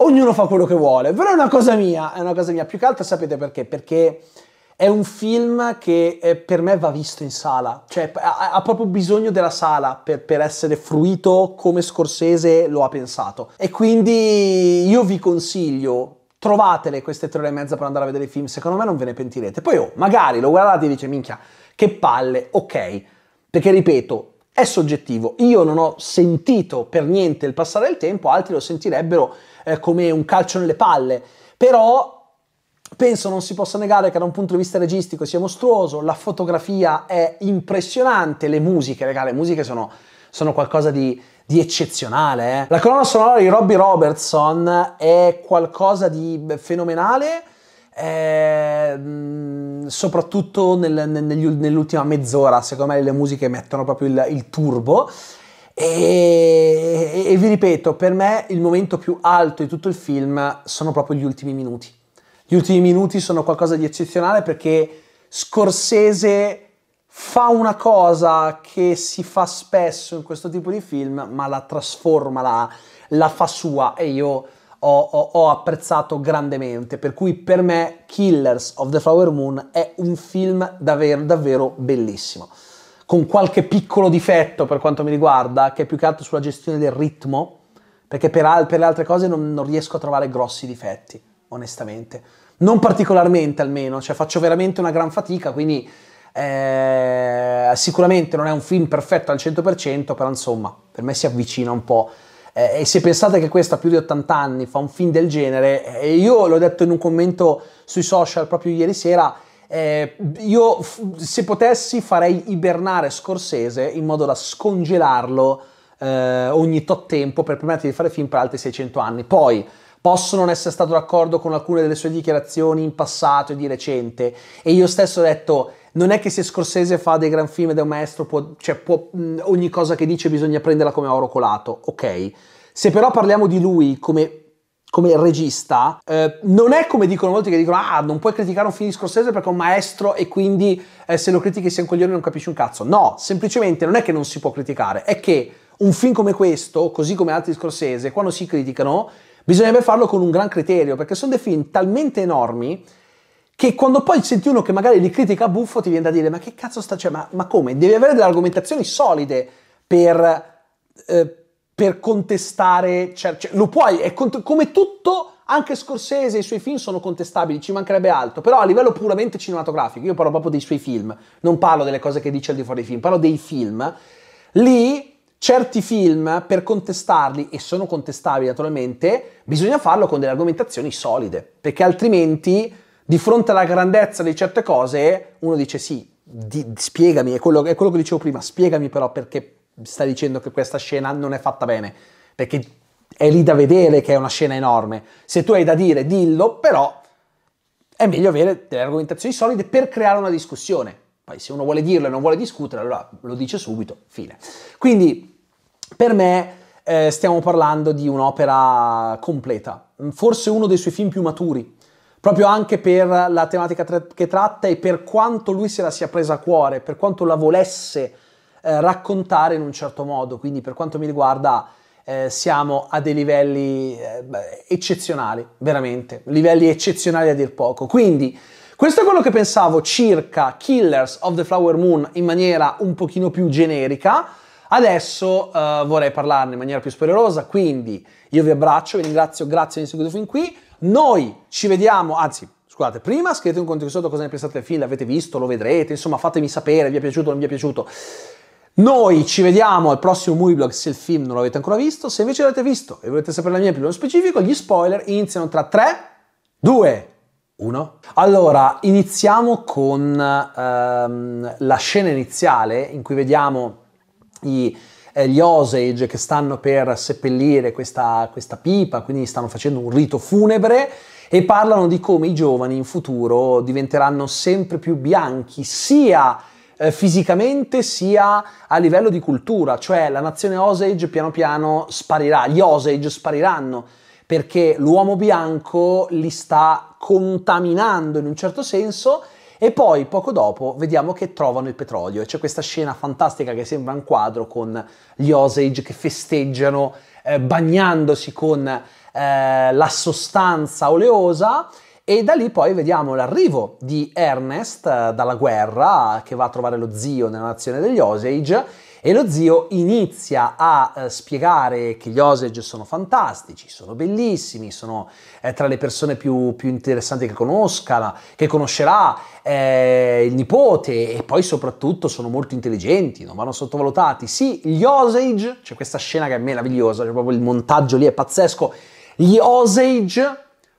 Ognuno fa quello che vuole. Però è una cosa mia, è una cosa mia. Più che altro sapete perché? Perché è un film che eh, per me va visto in sala, cioè ha, ha proprio bisogno della sala per, per, essere fruito come Scorsese lo ha pensato. E quindi io vi consiglio, trovatele queste tre ore e mezza per andare a vedere i film, secondo me non ve ne pentirete. Poi oh, magari lo guardate e dice minchia, che palle, ok. Perché ripeto, è soggettivo. Io non ho sentito per niente il passare del tempo, altri lo sentirebbero eh, come un calcio nelle palle. Però Penso non si possa negare che da un punto di vista registico sia mostruoso, la fotografia è impressionante, le musiche, raga, le musiche sono, sono qualcosa di, di eccezionale. Eh. La colonna sonora di Robbie Robertson è qualcosa di fenomenale. Eh, soprattutto nel, nel, nell'ultima mezz'ora, secondo me le musiche mettono proprio il, il turbo. E, e, e vi ripeto, per me il momento più alto di tutto il film sono proprio gli ultimi minuti. Gli ultimi minuti sono qualcosa di eccezionale perché Scorsese fa una cosa che si fa spesso in questo tipo di film, ma la trasforma, la, la fa sua e io ho, ho, ho, apprezzato grandemente. Per cui per me Killers of the Flower Moon è un film davvero, davvero bellissimo. Con qualche piccolo difetto per quanto mi riguarda, che è più che altro sulla gestione del ritmo, perché per, al- per le altre cose non, non riesco a trovare grossi difetti onestamente. Non particolarmente almeno, cioè faccio veramente una gran fatica, quindi eh, sicuramente non è un film perfetto al 100%, però insomma, per me si avvicina un po'. Eh, e se pensate che questo ha più di 80 anni fa un film del genere, e eh, io l'ho detto in un commento sui social proprio ieri sera, eh, io f- se potessi farei ibernare Scorsese in modo da scongelarlo eh, ogni tot tempo per permettergli di fare film per altri 600 anni. Poi posso non essere stato d'accordo con alcune delle sue dichiarazioni in passato e di recente e io stesso ho detto non è che se Scorsese fa dei gran film ed è un maestro può, cioè può, ogni cosa che dice bisogna prenderla come oro colato ok se però parliamo di lui come come regista, eh, non è come dicono molti che dicono ah non puoi criticare un film di Scorsese perché è un maestro e quindi eh, se lo critichi sei un coglione non capisci un cazzo. No, semplicemente non è che non si può criticare, è che un film come questo, così come altri di Scorsese, quando si criticano Bisognerebbe farlo con un gran criterio, perché sono dei film talmente enormi che quando poi senti uno che magari li critica buffo ti viene da dire ma che cazzo sta, cioè ma, ma come? Devi avere delle argomentazioni solide per, eh, per contestare, cioè, cioè, lo puoi, è cont- come tutto anche Scorsese e i suoi film sono contestabili, ci mancherebbe altro, però a livello puramente cinematografico, io parlo proprio dei suoi film, non parlo delle cose che dice al di fuori dei film, parlo dei film, lì certi film per contestarli, e sono contestabili naturalmente, bisogna farlo con delle argomentazioni solide, perché altrimenti di fronte alla grandezza di certe cose uno dice sì, di, spiegami, è quello, è quello che dicevo prima, spiegami però perché stai dicendo che questa scena non è fatta bene, perché è lì da vedere che è una scena enorme. Se tu hai da dire, dillo, però è meglio avere delle argomentazioni solide per creare una discussione poi se uno vuole dirlo e non vuole discutere, allora lo dice subito, fine. Quindi per me eh, stiamo parlando di un'opera completa, forse uno dei suoi film più maturi, proprio anche per la tematica tra- che tratta e per quanto lui se la sia presa a cuore, per quanto la volesse eh, raccontare in un certo modo. Quindi per quanto mi riguarda eh, siamo a dei livelli eh, eccezionali, veramente, livelli eccezionali a dir poco. Quindi questo è quello che pensavo circa Killers of the Flower Moon in maniera un pochino più generica. Adesso eh, vorrei parlarne in maniera più spoilerosa, quindi io vi abbraccio, vi ringrazio, grazie di seguito fin qui. Noi ci vediamo, anzi, Scusate, prima scrivete un commento qui sotto cosa ne pensate del film, l'avete visto, lo vedrete, insomma fatemi sapere, vi è piaciuto o non vi è piaciuto. Noi ci vediamo al prossimo movie blog se il film non l'avete ancora visto, se invece l'avete visto e volete sapere la mia più nello specifico, gli spoiler iniziano tra 3, 2, uno. Allora, iniziamo con ehm, la scena iniziale in cui vediamo i, eh, gli Osage che stanno per seppellire questa, questa pipa, quindi stanno facendo un rito funebre e parlano di come i giovani in futuro diventeranno sempre più bianchi, sia eh, fisicamente sia a livello di cultura, cioè la nazione Osage piano piano sparirà, gli Osage spariranno perché l'uomo bianco li sta contaminando in un certo senso e poi poco dopo vediamo che trovano il petrolio e c'è questa scena fantastica che sembra un quadro con gli Osage che festeggiano eh, bagnandosi con eh, la sostanza oleosa e da lì poi vediamo l'arrivo di Ernest eh, dalla guerra che va a trovare lo zio nella nazione degli Osage e lo zio inizia a eh, spiegare che gli Osage sono fantastici, sono bellissimi, sono eh, tra le persone più, più interessanti che conosca, che conoscerà eh, il nipote e poi soprattutto sono molto intelligenti, non vanno sottovalutati. Sì, gli Osage, c'è questa scena che è meravigliosa, cioè proprio il montaggio lì è pazzesco. Gli Osage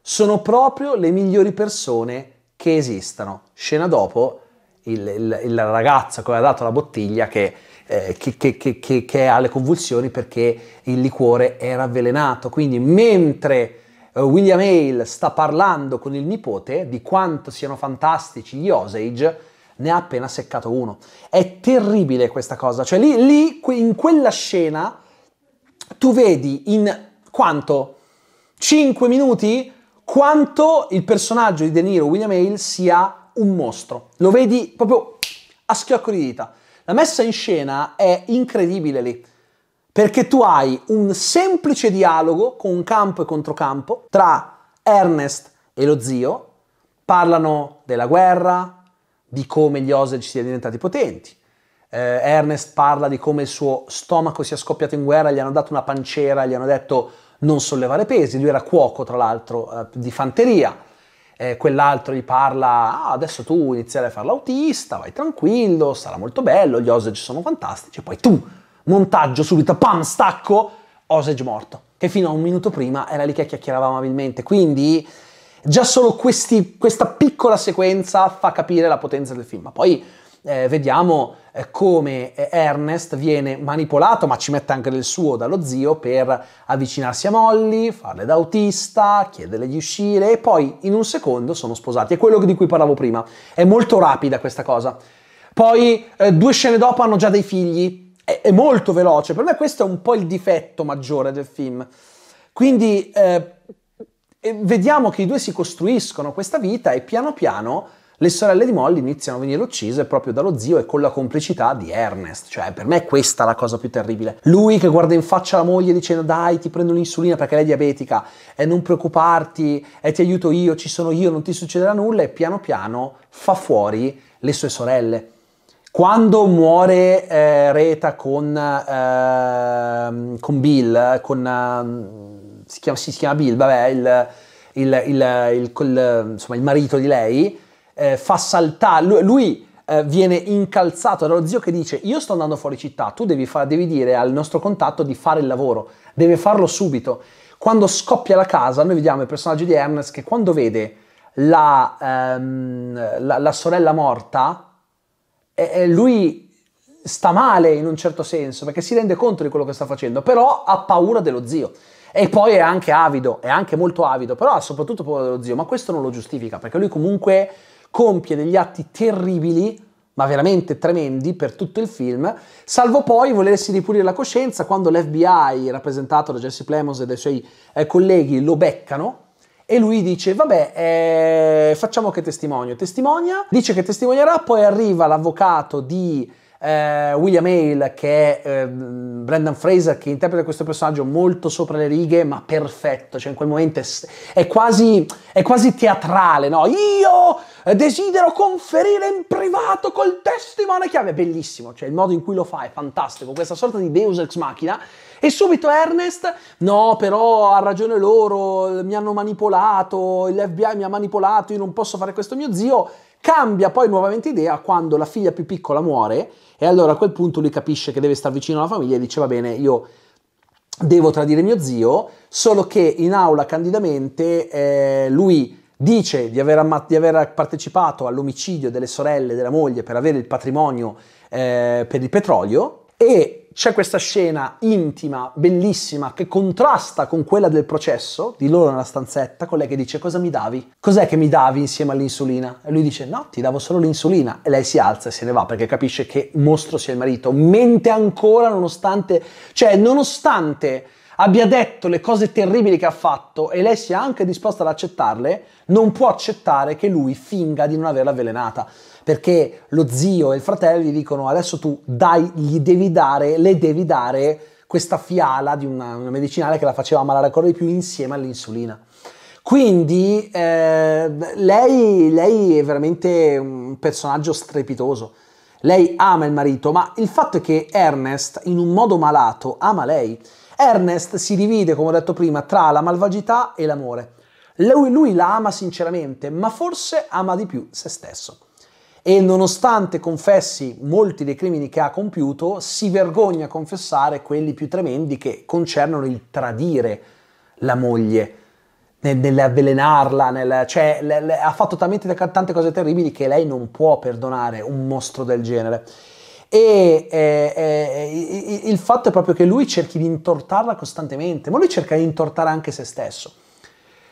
sono proprio le migliori persone che esistano. Scena dopo, il, il, il ragazzo che ha dato la bottiglia che eh, che, che, che, che, ha le convulsioni perché il liquore era avvelenato. Quindi mentre eh, William Hale sta parlando con il nipote di quanto siano fantastici gli Osage, ne ha appena seccato uno. È terribile questa cosa. Cioè lì, lì in quella scena tu vedi in quanto? 5 minuti? Quanto il personaggio di De Niro, William Hale, sia un mostro. Lo vedi proprio a schiocco di dita. La messa in scena è incredibile lì, perché tu hai un semplice dialogo con campo e controcampo tra Ernest e lo zio, parlano della guerra, di come gli Osage siano diventati potenti. Eh, Ernest parla di come il suo stomaco sia scoppiato in guerra, gli hanno dato una pancera, gli hanno detto non sollevare pesi, lui era cuoco tra l'altro eh, di fanteria eh, quell'altro gli parla, ah, adesso tu inizierai a fare l'autista, vai tranquillo, sarà molto bello, gli Osage sono fantastici, e poi tu, montaggio subito, pam, stacco, Osage morto, che fino a un minuto prima era lì che chiacchierava amabilmente, quindi già solo questi, questa piccola sequenza fa capire la potenza del film, ma poi eh, vediamo eh, come eh, Ernest viene manipolato, ma ci mette anche del suo, dallo zio per avvicinarsi a Molly, farle da autista, chiederle di uscire e poi in un secondo sono sposati. È quello di cui parlavo prima. È molto rapida questa cosa. Poi eh, due scene dopo hanno già dei figli. È, è, molto veloce. Per me questo è un po' il difetto maggiore del film. Quindi eh, vediamo che i due si costruiscono questa vita e piano piano le sorelle di Molly iniziano a venire uccise proprio dallo zio e con la complicità di Ernest, cioè per me è questa la cosa più terribile. Lui che guarda in faccia la moglie dicendo dai ti prendo l'insulina perché lei è diabetica e non preoccuparti e ti aiuto io, ci sono io, non ti succederà nulla e piano piano fa fuori le sue sorelle. Quando muore eh, Reta con, eh, con Bill, con, eh, si, chiama, si, chiama, Bill, vabbè, il, il, il, il insomma, marito di lei, eh, fa saltare, lui, lui eh, viene incalzato dallo zio che dice io sto andando fuori città, tu devi, fa- devi dire al nostro contatto di fare il lavoro, deve farlo subito. Quando scoppia la casa, noi vediamo il personaggio di Ernest che quando vede la, ehm, la, la sorella morta, eh, lui sta male in un certo senso perché si rende conto di quello che sta facendo, però ha paura dello zio. E poi è anche avido, è anche molto avido, però ha soprattutto paura dello zio, ma questo non lo giustifica perché lui comunque compie degli atti terribili, ma veramente tremendi per tutto il film, salvo poi volersi ripulire la coscienza quando l'FBI, rappresentato da Jesse Plemons e dai suoi eh, colleghi, lo beccano e lui dice vabbè eh, facciamo che testimonio, testimonia, dice che testimonierà, poi arriva l'avvocato di eh, William Hale che è eh, Brendan Fraser che interpreta questo personaggio molto sopra le righe ma perfetto, cioè in quel momento è, è, quasi, è quasi, teatrale, no? Io eh, desidero conferire in privato col testimone chiave. Bellissimo, cioè il modo in cui lo fa è fantastico, questa sorta di Deus ex machina. E subito Ernest, no, però ha ragione loro, mi hanno manipolato, l'FBI mi ha manipolato, io non posso fare questo mio zio. Cambia poi nuovamente idea quando la figlia più piccola muore e allora a quel punto lui capisce che deve stare vicino alla famiglia e dice va bene, io devo tradire mio zio, solo che in aula candidamente eh, lui dice di aver, amma- di aver, partecipato all'omicidio delle sorelle della moglie per avere il patrimonio eh, per il petrolio e c'è questa scena intima, bellissima, che contrasta con quella del processo, di loro nella stanzetta, con lei che dice cosa mi davi? Cos'è che mi davi insieme all'insulina? E lui dice no, ti davo solo l'insulina. E lei si alza e se ne va perché capisce che mostro sia il marito. Mente ancora nonostante, cioè nonostante abbia detto le cose terribili che ha fatto e lei sia anche disposta ad accettarle, non può accettare che lui finga di non averla avvelenata. Perché lo zio e il fratello gli dicono adesso tu dai, gli devi dare, le devi dare questa fiala di una, una medicinale che la faceva ammalare ancora di più insieme all'insulina. Quindi eh, lei, lei è veramente un personaggio strepitoso. Lei ama il marito, ma il fatto è che Ernest, in un modo malato, ama lei. Ernest si divide, come ho detto prima, tra la malvagità e l'amore. Lui, lui la ama sinceramente, ma forse ama di più se stesso. E nonostante confessi molti dei crimini che ha compiuto, si vergogna a confessare quelli più tremendi che concernono il tradire la moglie, nell'avvelenarla, nel, cioè le, le, ha fatto talmente tante cose terribili che lei non può perdonare un mostro del genere. E eh, eh, il fatto è proprio che lui cerchi di intortarla costantemente, ma lui cerca di intortare anche se stesso.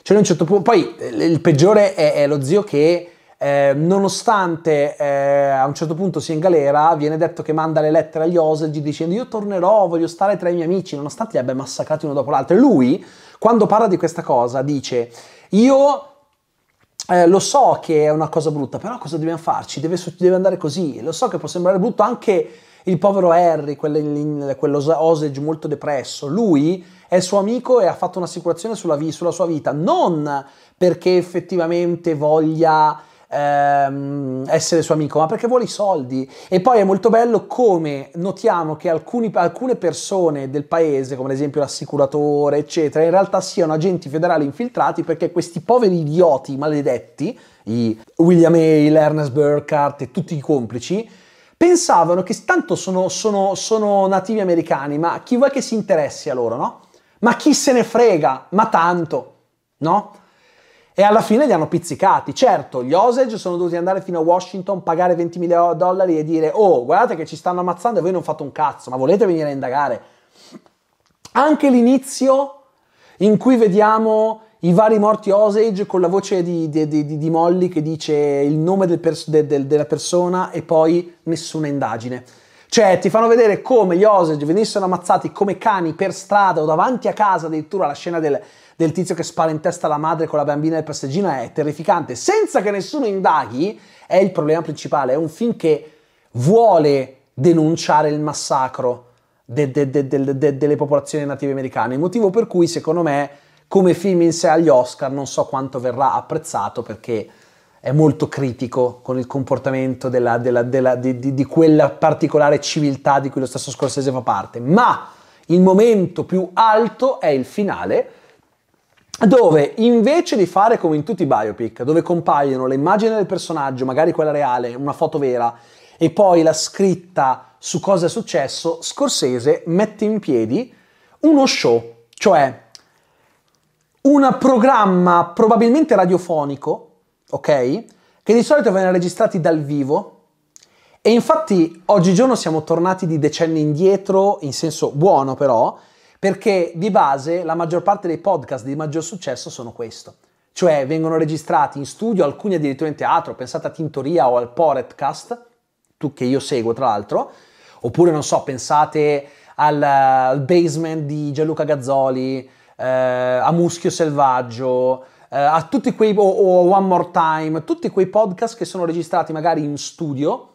Cioè, a un certo punto, poi eh, il peggiore è, è lo zio che, eh, nonostante eh, a un certo punto sia in galera, viene detto che manda le lettere agli Osage dicendo: Io tornerò, voglio stare tra i miei amici, nonostante li abbia massacrati uno dopo l'altro. E lui, quando parla di questa cosa, dice: Io eh, lo so che è una cosa brutta, però cosa dobbiamo farci? Deve, deve andare così. Lo so che può sembrare brutto anche il povero Harry, quello, Osage molto depresso. Lui è suo amico e ha fatto un'assicurazione sulla, vi, sulla sua vita, non perché effettivamente voglia ehm, essere suo amico, ma perché vuole i soldi. E poi è molto bello come notiamo che alcuni, alcune persone del paese, come ad esempio l'assicuratore, eccetera, in realtà siano agenti federali infiltrati perché questi poveri idioti maledetti, i William Hale, Ernest Burkhardt e tutti i complici, pensavano che tanto sono, sono, sono nativi americani, ma chi vuoi che si interessi a loro, no? Ma chi se ne frega? Ma tanto, no? e alla fine li hanno pizzicati. Certo, gli Osage sono dovuti andare fino a Washington, pagare 20.000 dollari e dire oh, guardate che ci stanno ammazzando e voi non fate un cazzo, ma volete venire a indagare? Anche l'inizio in cui vediamo i vari morti Osage con la voce di, di, di, di Molly che dice il nome del pers- de, de, della persona e poi nessuna indagine. Cioè, ti fanno vedere come gli Osage venissero ammazzati come cani per strada o davanti a casa, addirittura la scena del, del tizio che spara in testa la madre con la bambina del passeggino è terrificante, senza che nessuno indaghi, è il problema principale. È un film che vuole denunciare il massacro de, de, de, delle popolazioni native americane, Il motivo per cui secondo me come film in sé agli Oscar non so quanto verrà apprezzato perché è molto critico con il comportamento della, della, della, di, di, di, quella particolare civiltà di cui lo stesso Scorsese fa parte. Ma il momento più alto è il finale, dove invece di fare come in tutti i biopic, dove compaiono le immagini del personaggio, magari quella reale, una foto vera, e poi la scritta su cosa è successo, Scorsese mette in piedi uno show, cioè un programma probabilmente radiofonico, ok? Che di solito viene registrati dal vivo. E infatti oggigiorno siamo tornati di decenni indietro, in senso buono però, perché di base la maggior parte dei podcast di maggior successo sono questo. Cioè vengono registrati in studio, alcuni addirittura in teatro, pensate a Tintoria o al Poretcast, tu che io seguo tra l'altro, oppure non so, pensate al, al basement di Gianluca Gazzoli, eh, a Muschio Selvaggio, eh, a tutti quei, o, o One More Time, tutti quei podcast che sono registrati magari in studio,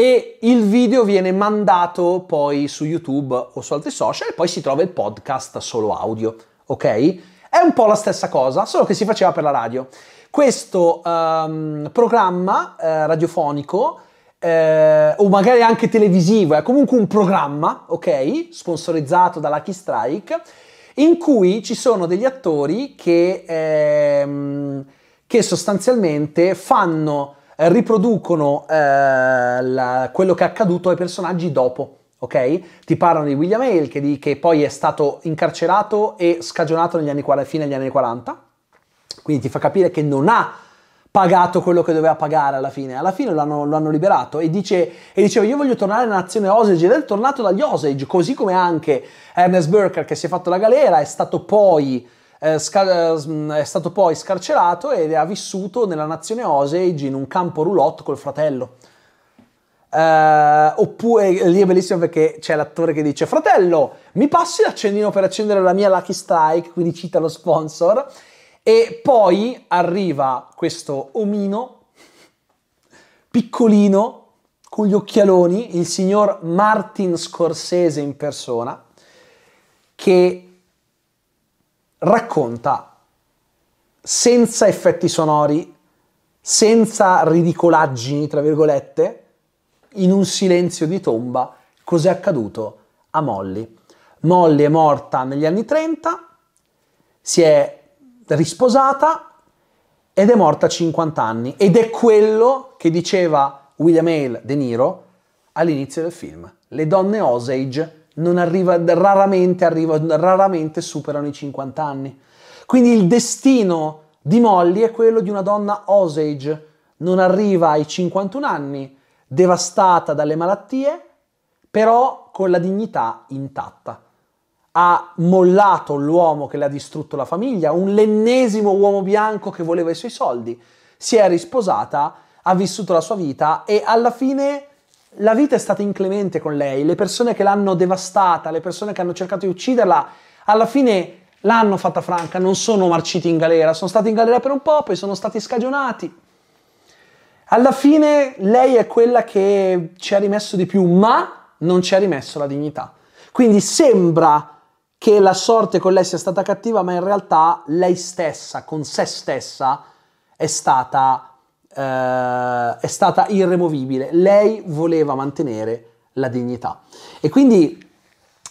e il video viene mandato poi su YouTube o su altri social e poi si trova il podcast solo audio, ok? È un po' la stessa cosa, solo che si faceva per la radio. Questo um, programma eh, radiofonico eh, o magari anche televisivo, è comunque un programma, ok? Sponsorizzato da Lucky Strike, in cui ci sono degli attori che, ehm, che sostanzialmente fanno riproducono eh, la, quello che è accaduto ai personaggi dopo. Ok? Ti parlano di William Hale che, di, che poi è stato incarcerato e scagionato negli anni fine degli anni 40. Quindi ti fa capire che non ha pagato quello che doveva pagare alla fine. Alla fine lo hanno, lo hanno liberato e, dice, e diceva io voglio tornare nella nazione Osage ed è tornato dagli Osage, così come anche Ernest Burker che si è fatto la galera, è stato poi eh, eh, è stato poi scarcerato ed ha vissuto nella nazione Osage in un campo roulotte col fratello. Eh, oppure lì è bellissimo perché c'è l'attore che dice: Fratello, mi passi l'accendino per accendere la mia Lucky Strike? Quindi cita lo sponsor. E poi arriva questo omino piccolino con gli occhialoni, il signor Martin Scorsese in persona, che racconta senza effetti sonori, senza ridicolaggini, tra virgolette, in un silenzio di tomba, cos'è accaduto a Molly. Molly è morta negli anni 30, si è risposata ed è morta a 50 anni. Ed è quello che diceva William Hale De Niro all'inizio del film. Le donne Osage non arriva, raramente, arriva, raramente superano i 50 anni. Quindi il destino di Molly è quello di una donna Osage, non arriva ai 51 anni, devastata dalle malattie, però con la dignità intatta. Ha mollato l'uomo che le ha distrutto la famiglia, un l'ennesimo uomo bianco che voleva i suoi soldi, si è risposata, ha vissuto la sua vita e alla fine la vita è stata inclemente con lei, le persone che l'hanno devastata, le persone che hanno cercato di ucciderla, alla fine l'hanno fatta franca, non sono marciti in galera, sono stati in galera per un po', poi sono stati scagionati. Alla fine lei è quella che ci ha rimesso di più, ma non ci ha rimesso la dignità. Quindi sembra che la sorte con lei sia stata cattiva, ma in realtà lei stessa, con se stessa, è stata eh, è stata irremovibile. Lei voleva mantenere la dignità. E quindi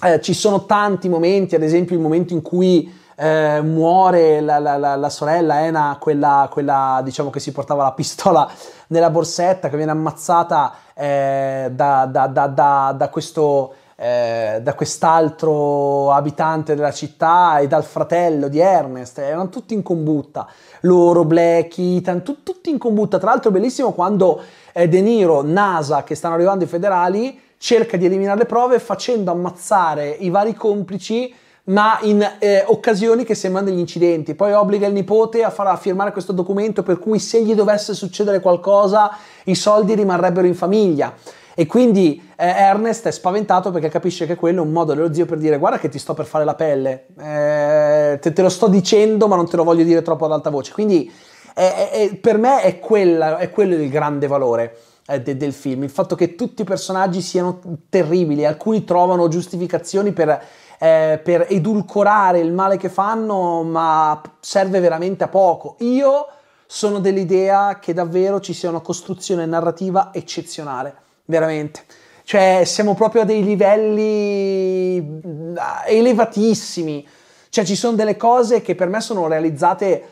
eh, ci sono tanti momenti, ad esempio il momento in cui eh, muore la, la, la, la, sorella Ena, quella, quella, diciamo che si portava la pistola nella borsetta, che viene ammazzata eh, da, da, da, da questo eh, da quest'altro abitante della città e dal fratello di Ernest, eh, erano tutti in combutta, loro, Black, Ethan, tu, tutti in combutta, tra l'altro è bellissimo quando eh, De Niro, NASA, che stanno arrivando i federali, cerca di eliminare le prove facendo ammazzare i vari complici ma in eh, occasioni che sembrano degli incidenti. Poi obbliga il nipote a far firmare questo documento per cui se gli dovesse succedere qualcosa i soldi rimarrebbero in famiglia. E quindi eh, Ernest è spaventato perché capisce che quello è un modo dello zio per dire guarda che ti sto per fare la pelle, eh, te, te, lo sto dicendo ma non te lo voglio dire troppo ad alta voce. Quindi è, è, per me è, quella, è, quello il grande valore eh, de, del film, il fatto che tutti i personaggi siano terribili, alcuni trovano giustificazioni per... Eh, per edulcorare il male che fanno, ma serve veramente a poco. Io sono dell'idea che davvero ci sia una costruzione narrativa eccezionale veramente. Cioè, siamo proprio a dei livelli eh, elevatissimi. Cioè, ci sono delle cose che per me sono realizzate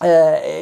eh,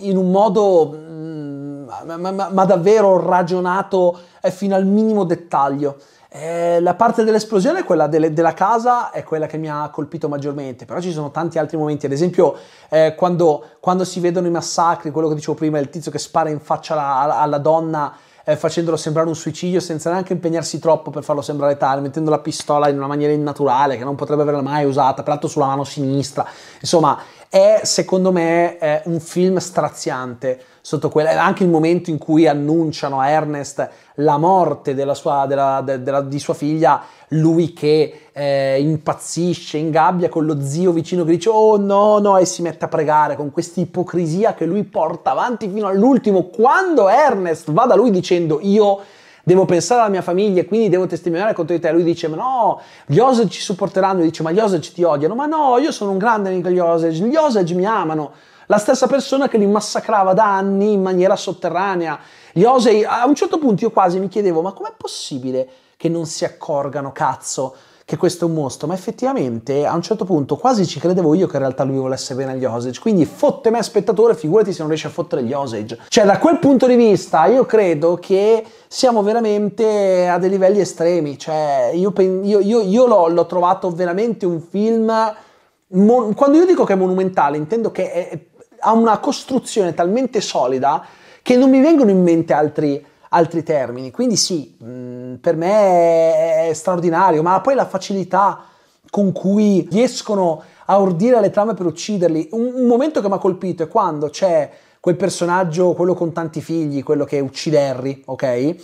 in un modo, mm, ma, ma, ma davvero ragionato eh, fino al minimo dettaglio. Eh, la parte dell'esplosione, quella delle, della casa, è quella che mi ha colpito maggiormente, però ci sono tanti altri momenti, ad esempio eh, quando, quando, si vedono i massacri, quello che dicevo prima, il tizio che spara in faccia alla, alla donna eh, facendolo sembrare un suicidio senza neanche impegnarsi troppo per farlo sembrare tale, mettendo la pistola in una maniera innaturale che non potrebbe averla mai usata, peraltro sulla mano sinistra. Insomma, è secondo me è eh, un film straziante sotto quella, anche il momento in cui annunciano a Ernest la morte della sua, della, della, di sua figlia, lui che eh, impazzisce in gabbia con lo zio vicino che dice oh no no e si mette a pregare con questa ipocrisia che lui porta avanti fino all'ultimo quando Ernest va da lui dicendo io devo pensare alla mia famiglia e quindi devo testimoniare contro di te. Lui dice: Ma no, gli Osage ci supporteranno. E dice: Ma gli Osage ti odiano. Ma no, io sono un grande amico degli Osage. Gli Osage mi amano la stessa persona che li massacrava da anni in maniera sotterranea. Gli Osei, a un certo punto io quasi mi chiedevo, ma com'è possibile che non si accorgano, cazzo, che questo è un mostro? Ma effettivamente a un certo punto quasi ci credevo io che in realtà lui volesse bene agli Osage, quindi fotte me spettatore, figurati se non riesce a fottere gli Osage. Cioè da quel punto di vista io credo che siamo veramente a dei livelli estremi, cioè io, io, io, io l'ho, l'ho trovato veramente un film... Mon- quando io dico che è monumentale, intendo che è, ha una costruzione talmente solida che non mi vengono in mente altri, altri termini. Quindi sì, mm, per me è straordinario, ma poi la facilità con cui riescono a ordire le trame per ucciderli. Un, un momento che mi ha colpito è quando c'è quel personaggio, quello con tanti figli, quello che uccide Harry, ok?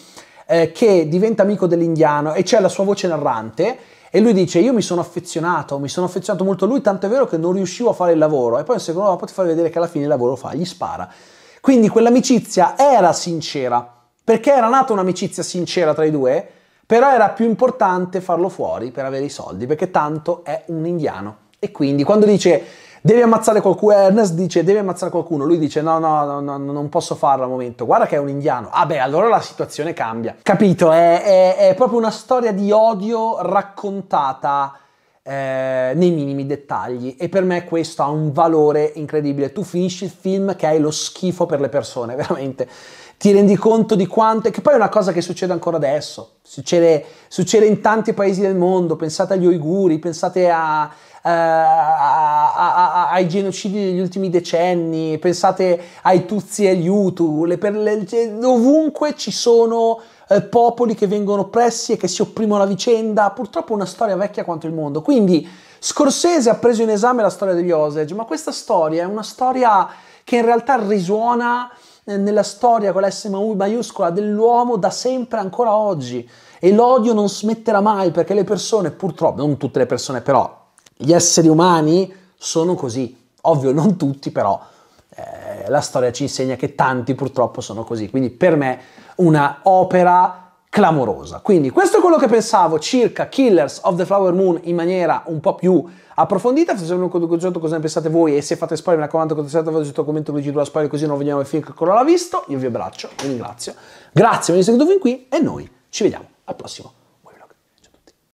Eh, che diventa amico dell'indiano e c'è la sua voce narrante e lui dice, io mi sono affezionato, mi sono affezionato molto a lui, tanto è vero che non riuscivo a fare il lavoro. E poi in secondo dopo ti fa vedere che alla fine il lavoro fa, gli spara. Quindi quell'amicizia era sincera, perché era nata un'amicizia sincera tra i due, però era più importante farlo fuori per avere i soldi, perché tanto è un indiano. E quindi quando dice devi ammazzare qualcuno, Ernest dice devi ammazzare qualcuno, lui dice no, no, no, no non posso farlo al momento, guarda che è un indiano, ah beh allora la situazione cambia, capito, è, è, è proprio una storia di odio raccontata eh, nei minimi dettagli e per me questo ha un valore incredibile, tu finisci il film che hai lo schifo per le persone, veramente ti rendi conto di quanto, che poi è una cosa che succede ancora adesso, succede, succede in tanti paesi del mondo, pensate agli uiguri, pensate a eh, a, ai genocidi degli ultimi decenni, pensate ai Tutsi e agli Hutu, le, le, ovunque ci sono eh, popoli che vengono oppressi e che si opprimono a vicenda, purtroppo una storia vecchia quanto il mondo. Quindi Scorsese ha preso in esame la storia degli Osage, ma questa storia è una storia che in realtà risuona eh, nella storia con la S maiuscola dell'uomo da sempre ancora oggi e l'odio non smetterà mai perché le persone purtroppo, non tutte le persone però, gli esseri umani sono così, ovvio non tutti però eh, la storia ci insegna che tanti purtroppo sono così, quindi per me una opera clamorosa. Quindi questo è quello che pensavo circa Killers of the Flower Moon in maniera un po' più approfondita. Se non concetto cosa ne pensate voi e se fate spoiler mi raccomando contattate il vostro commento Luigi la spoiler così non vediamo il film che ancora l'ha visto. Io vi abbraccio, vi ringrazio. Grazie per essere seguito fin qui e noi ci vediamo al prossimo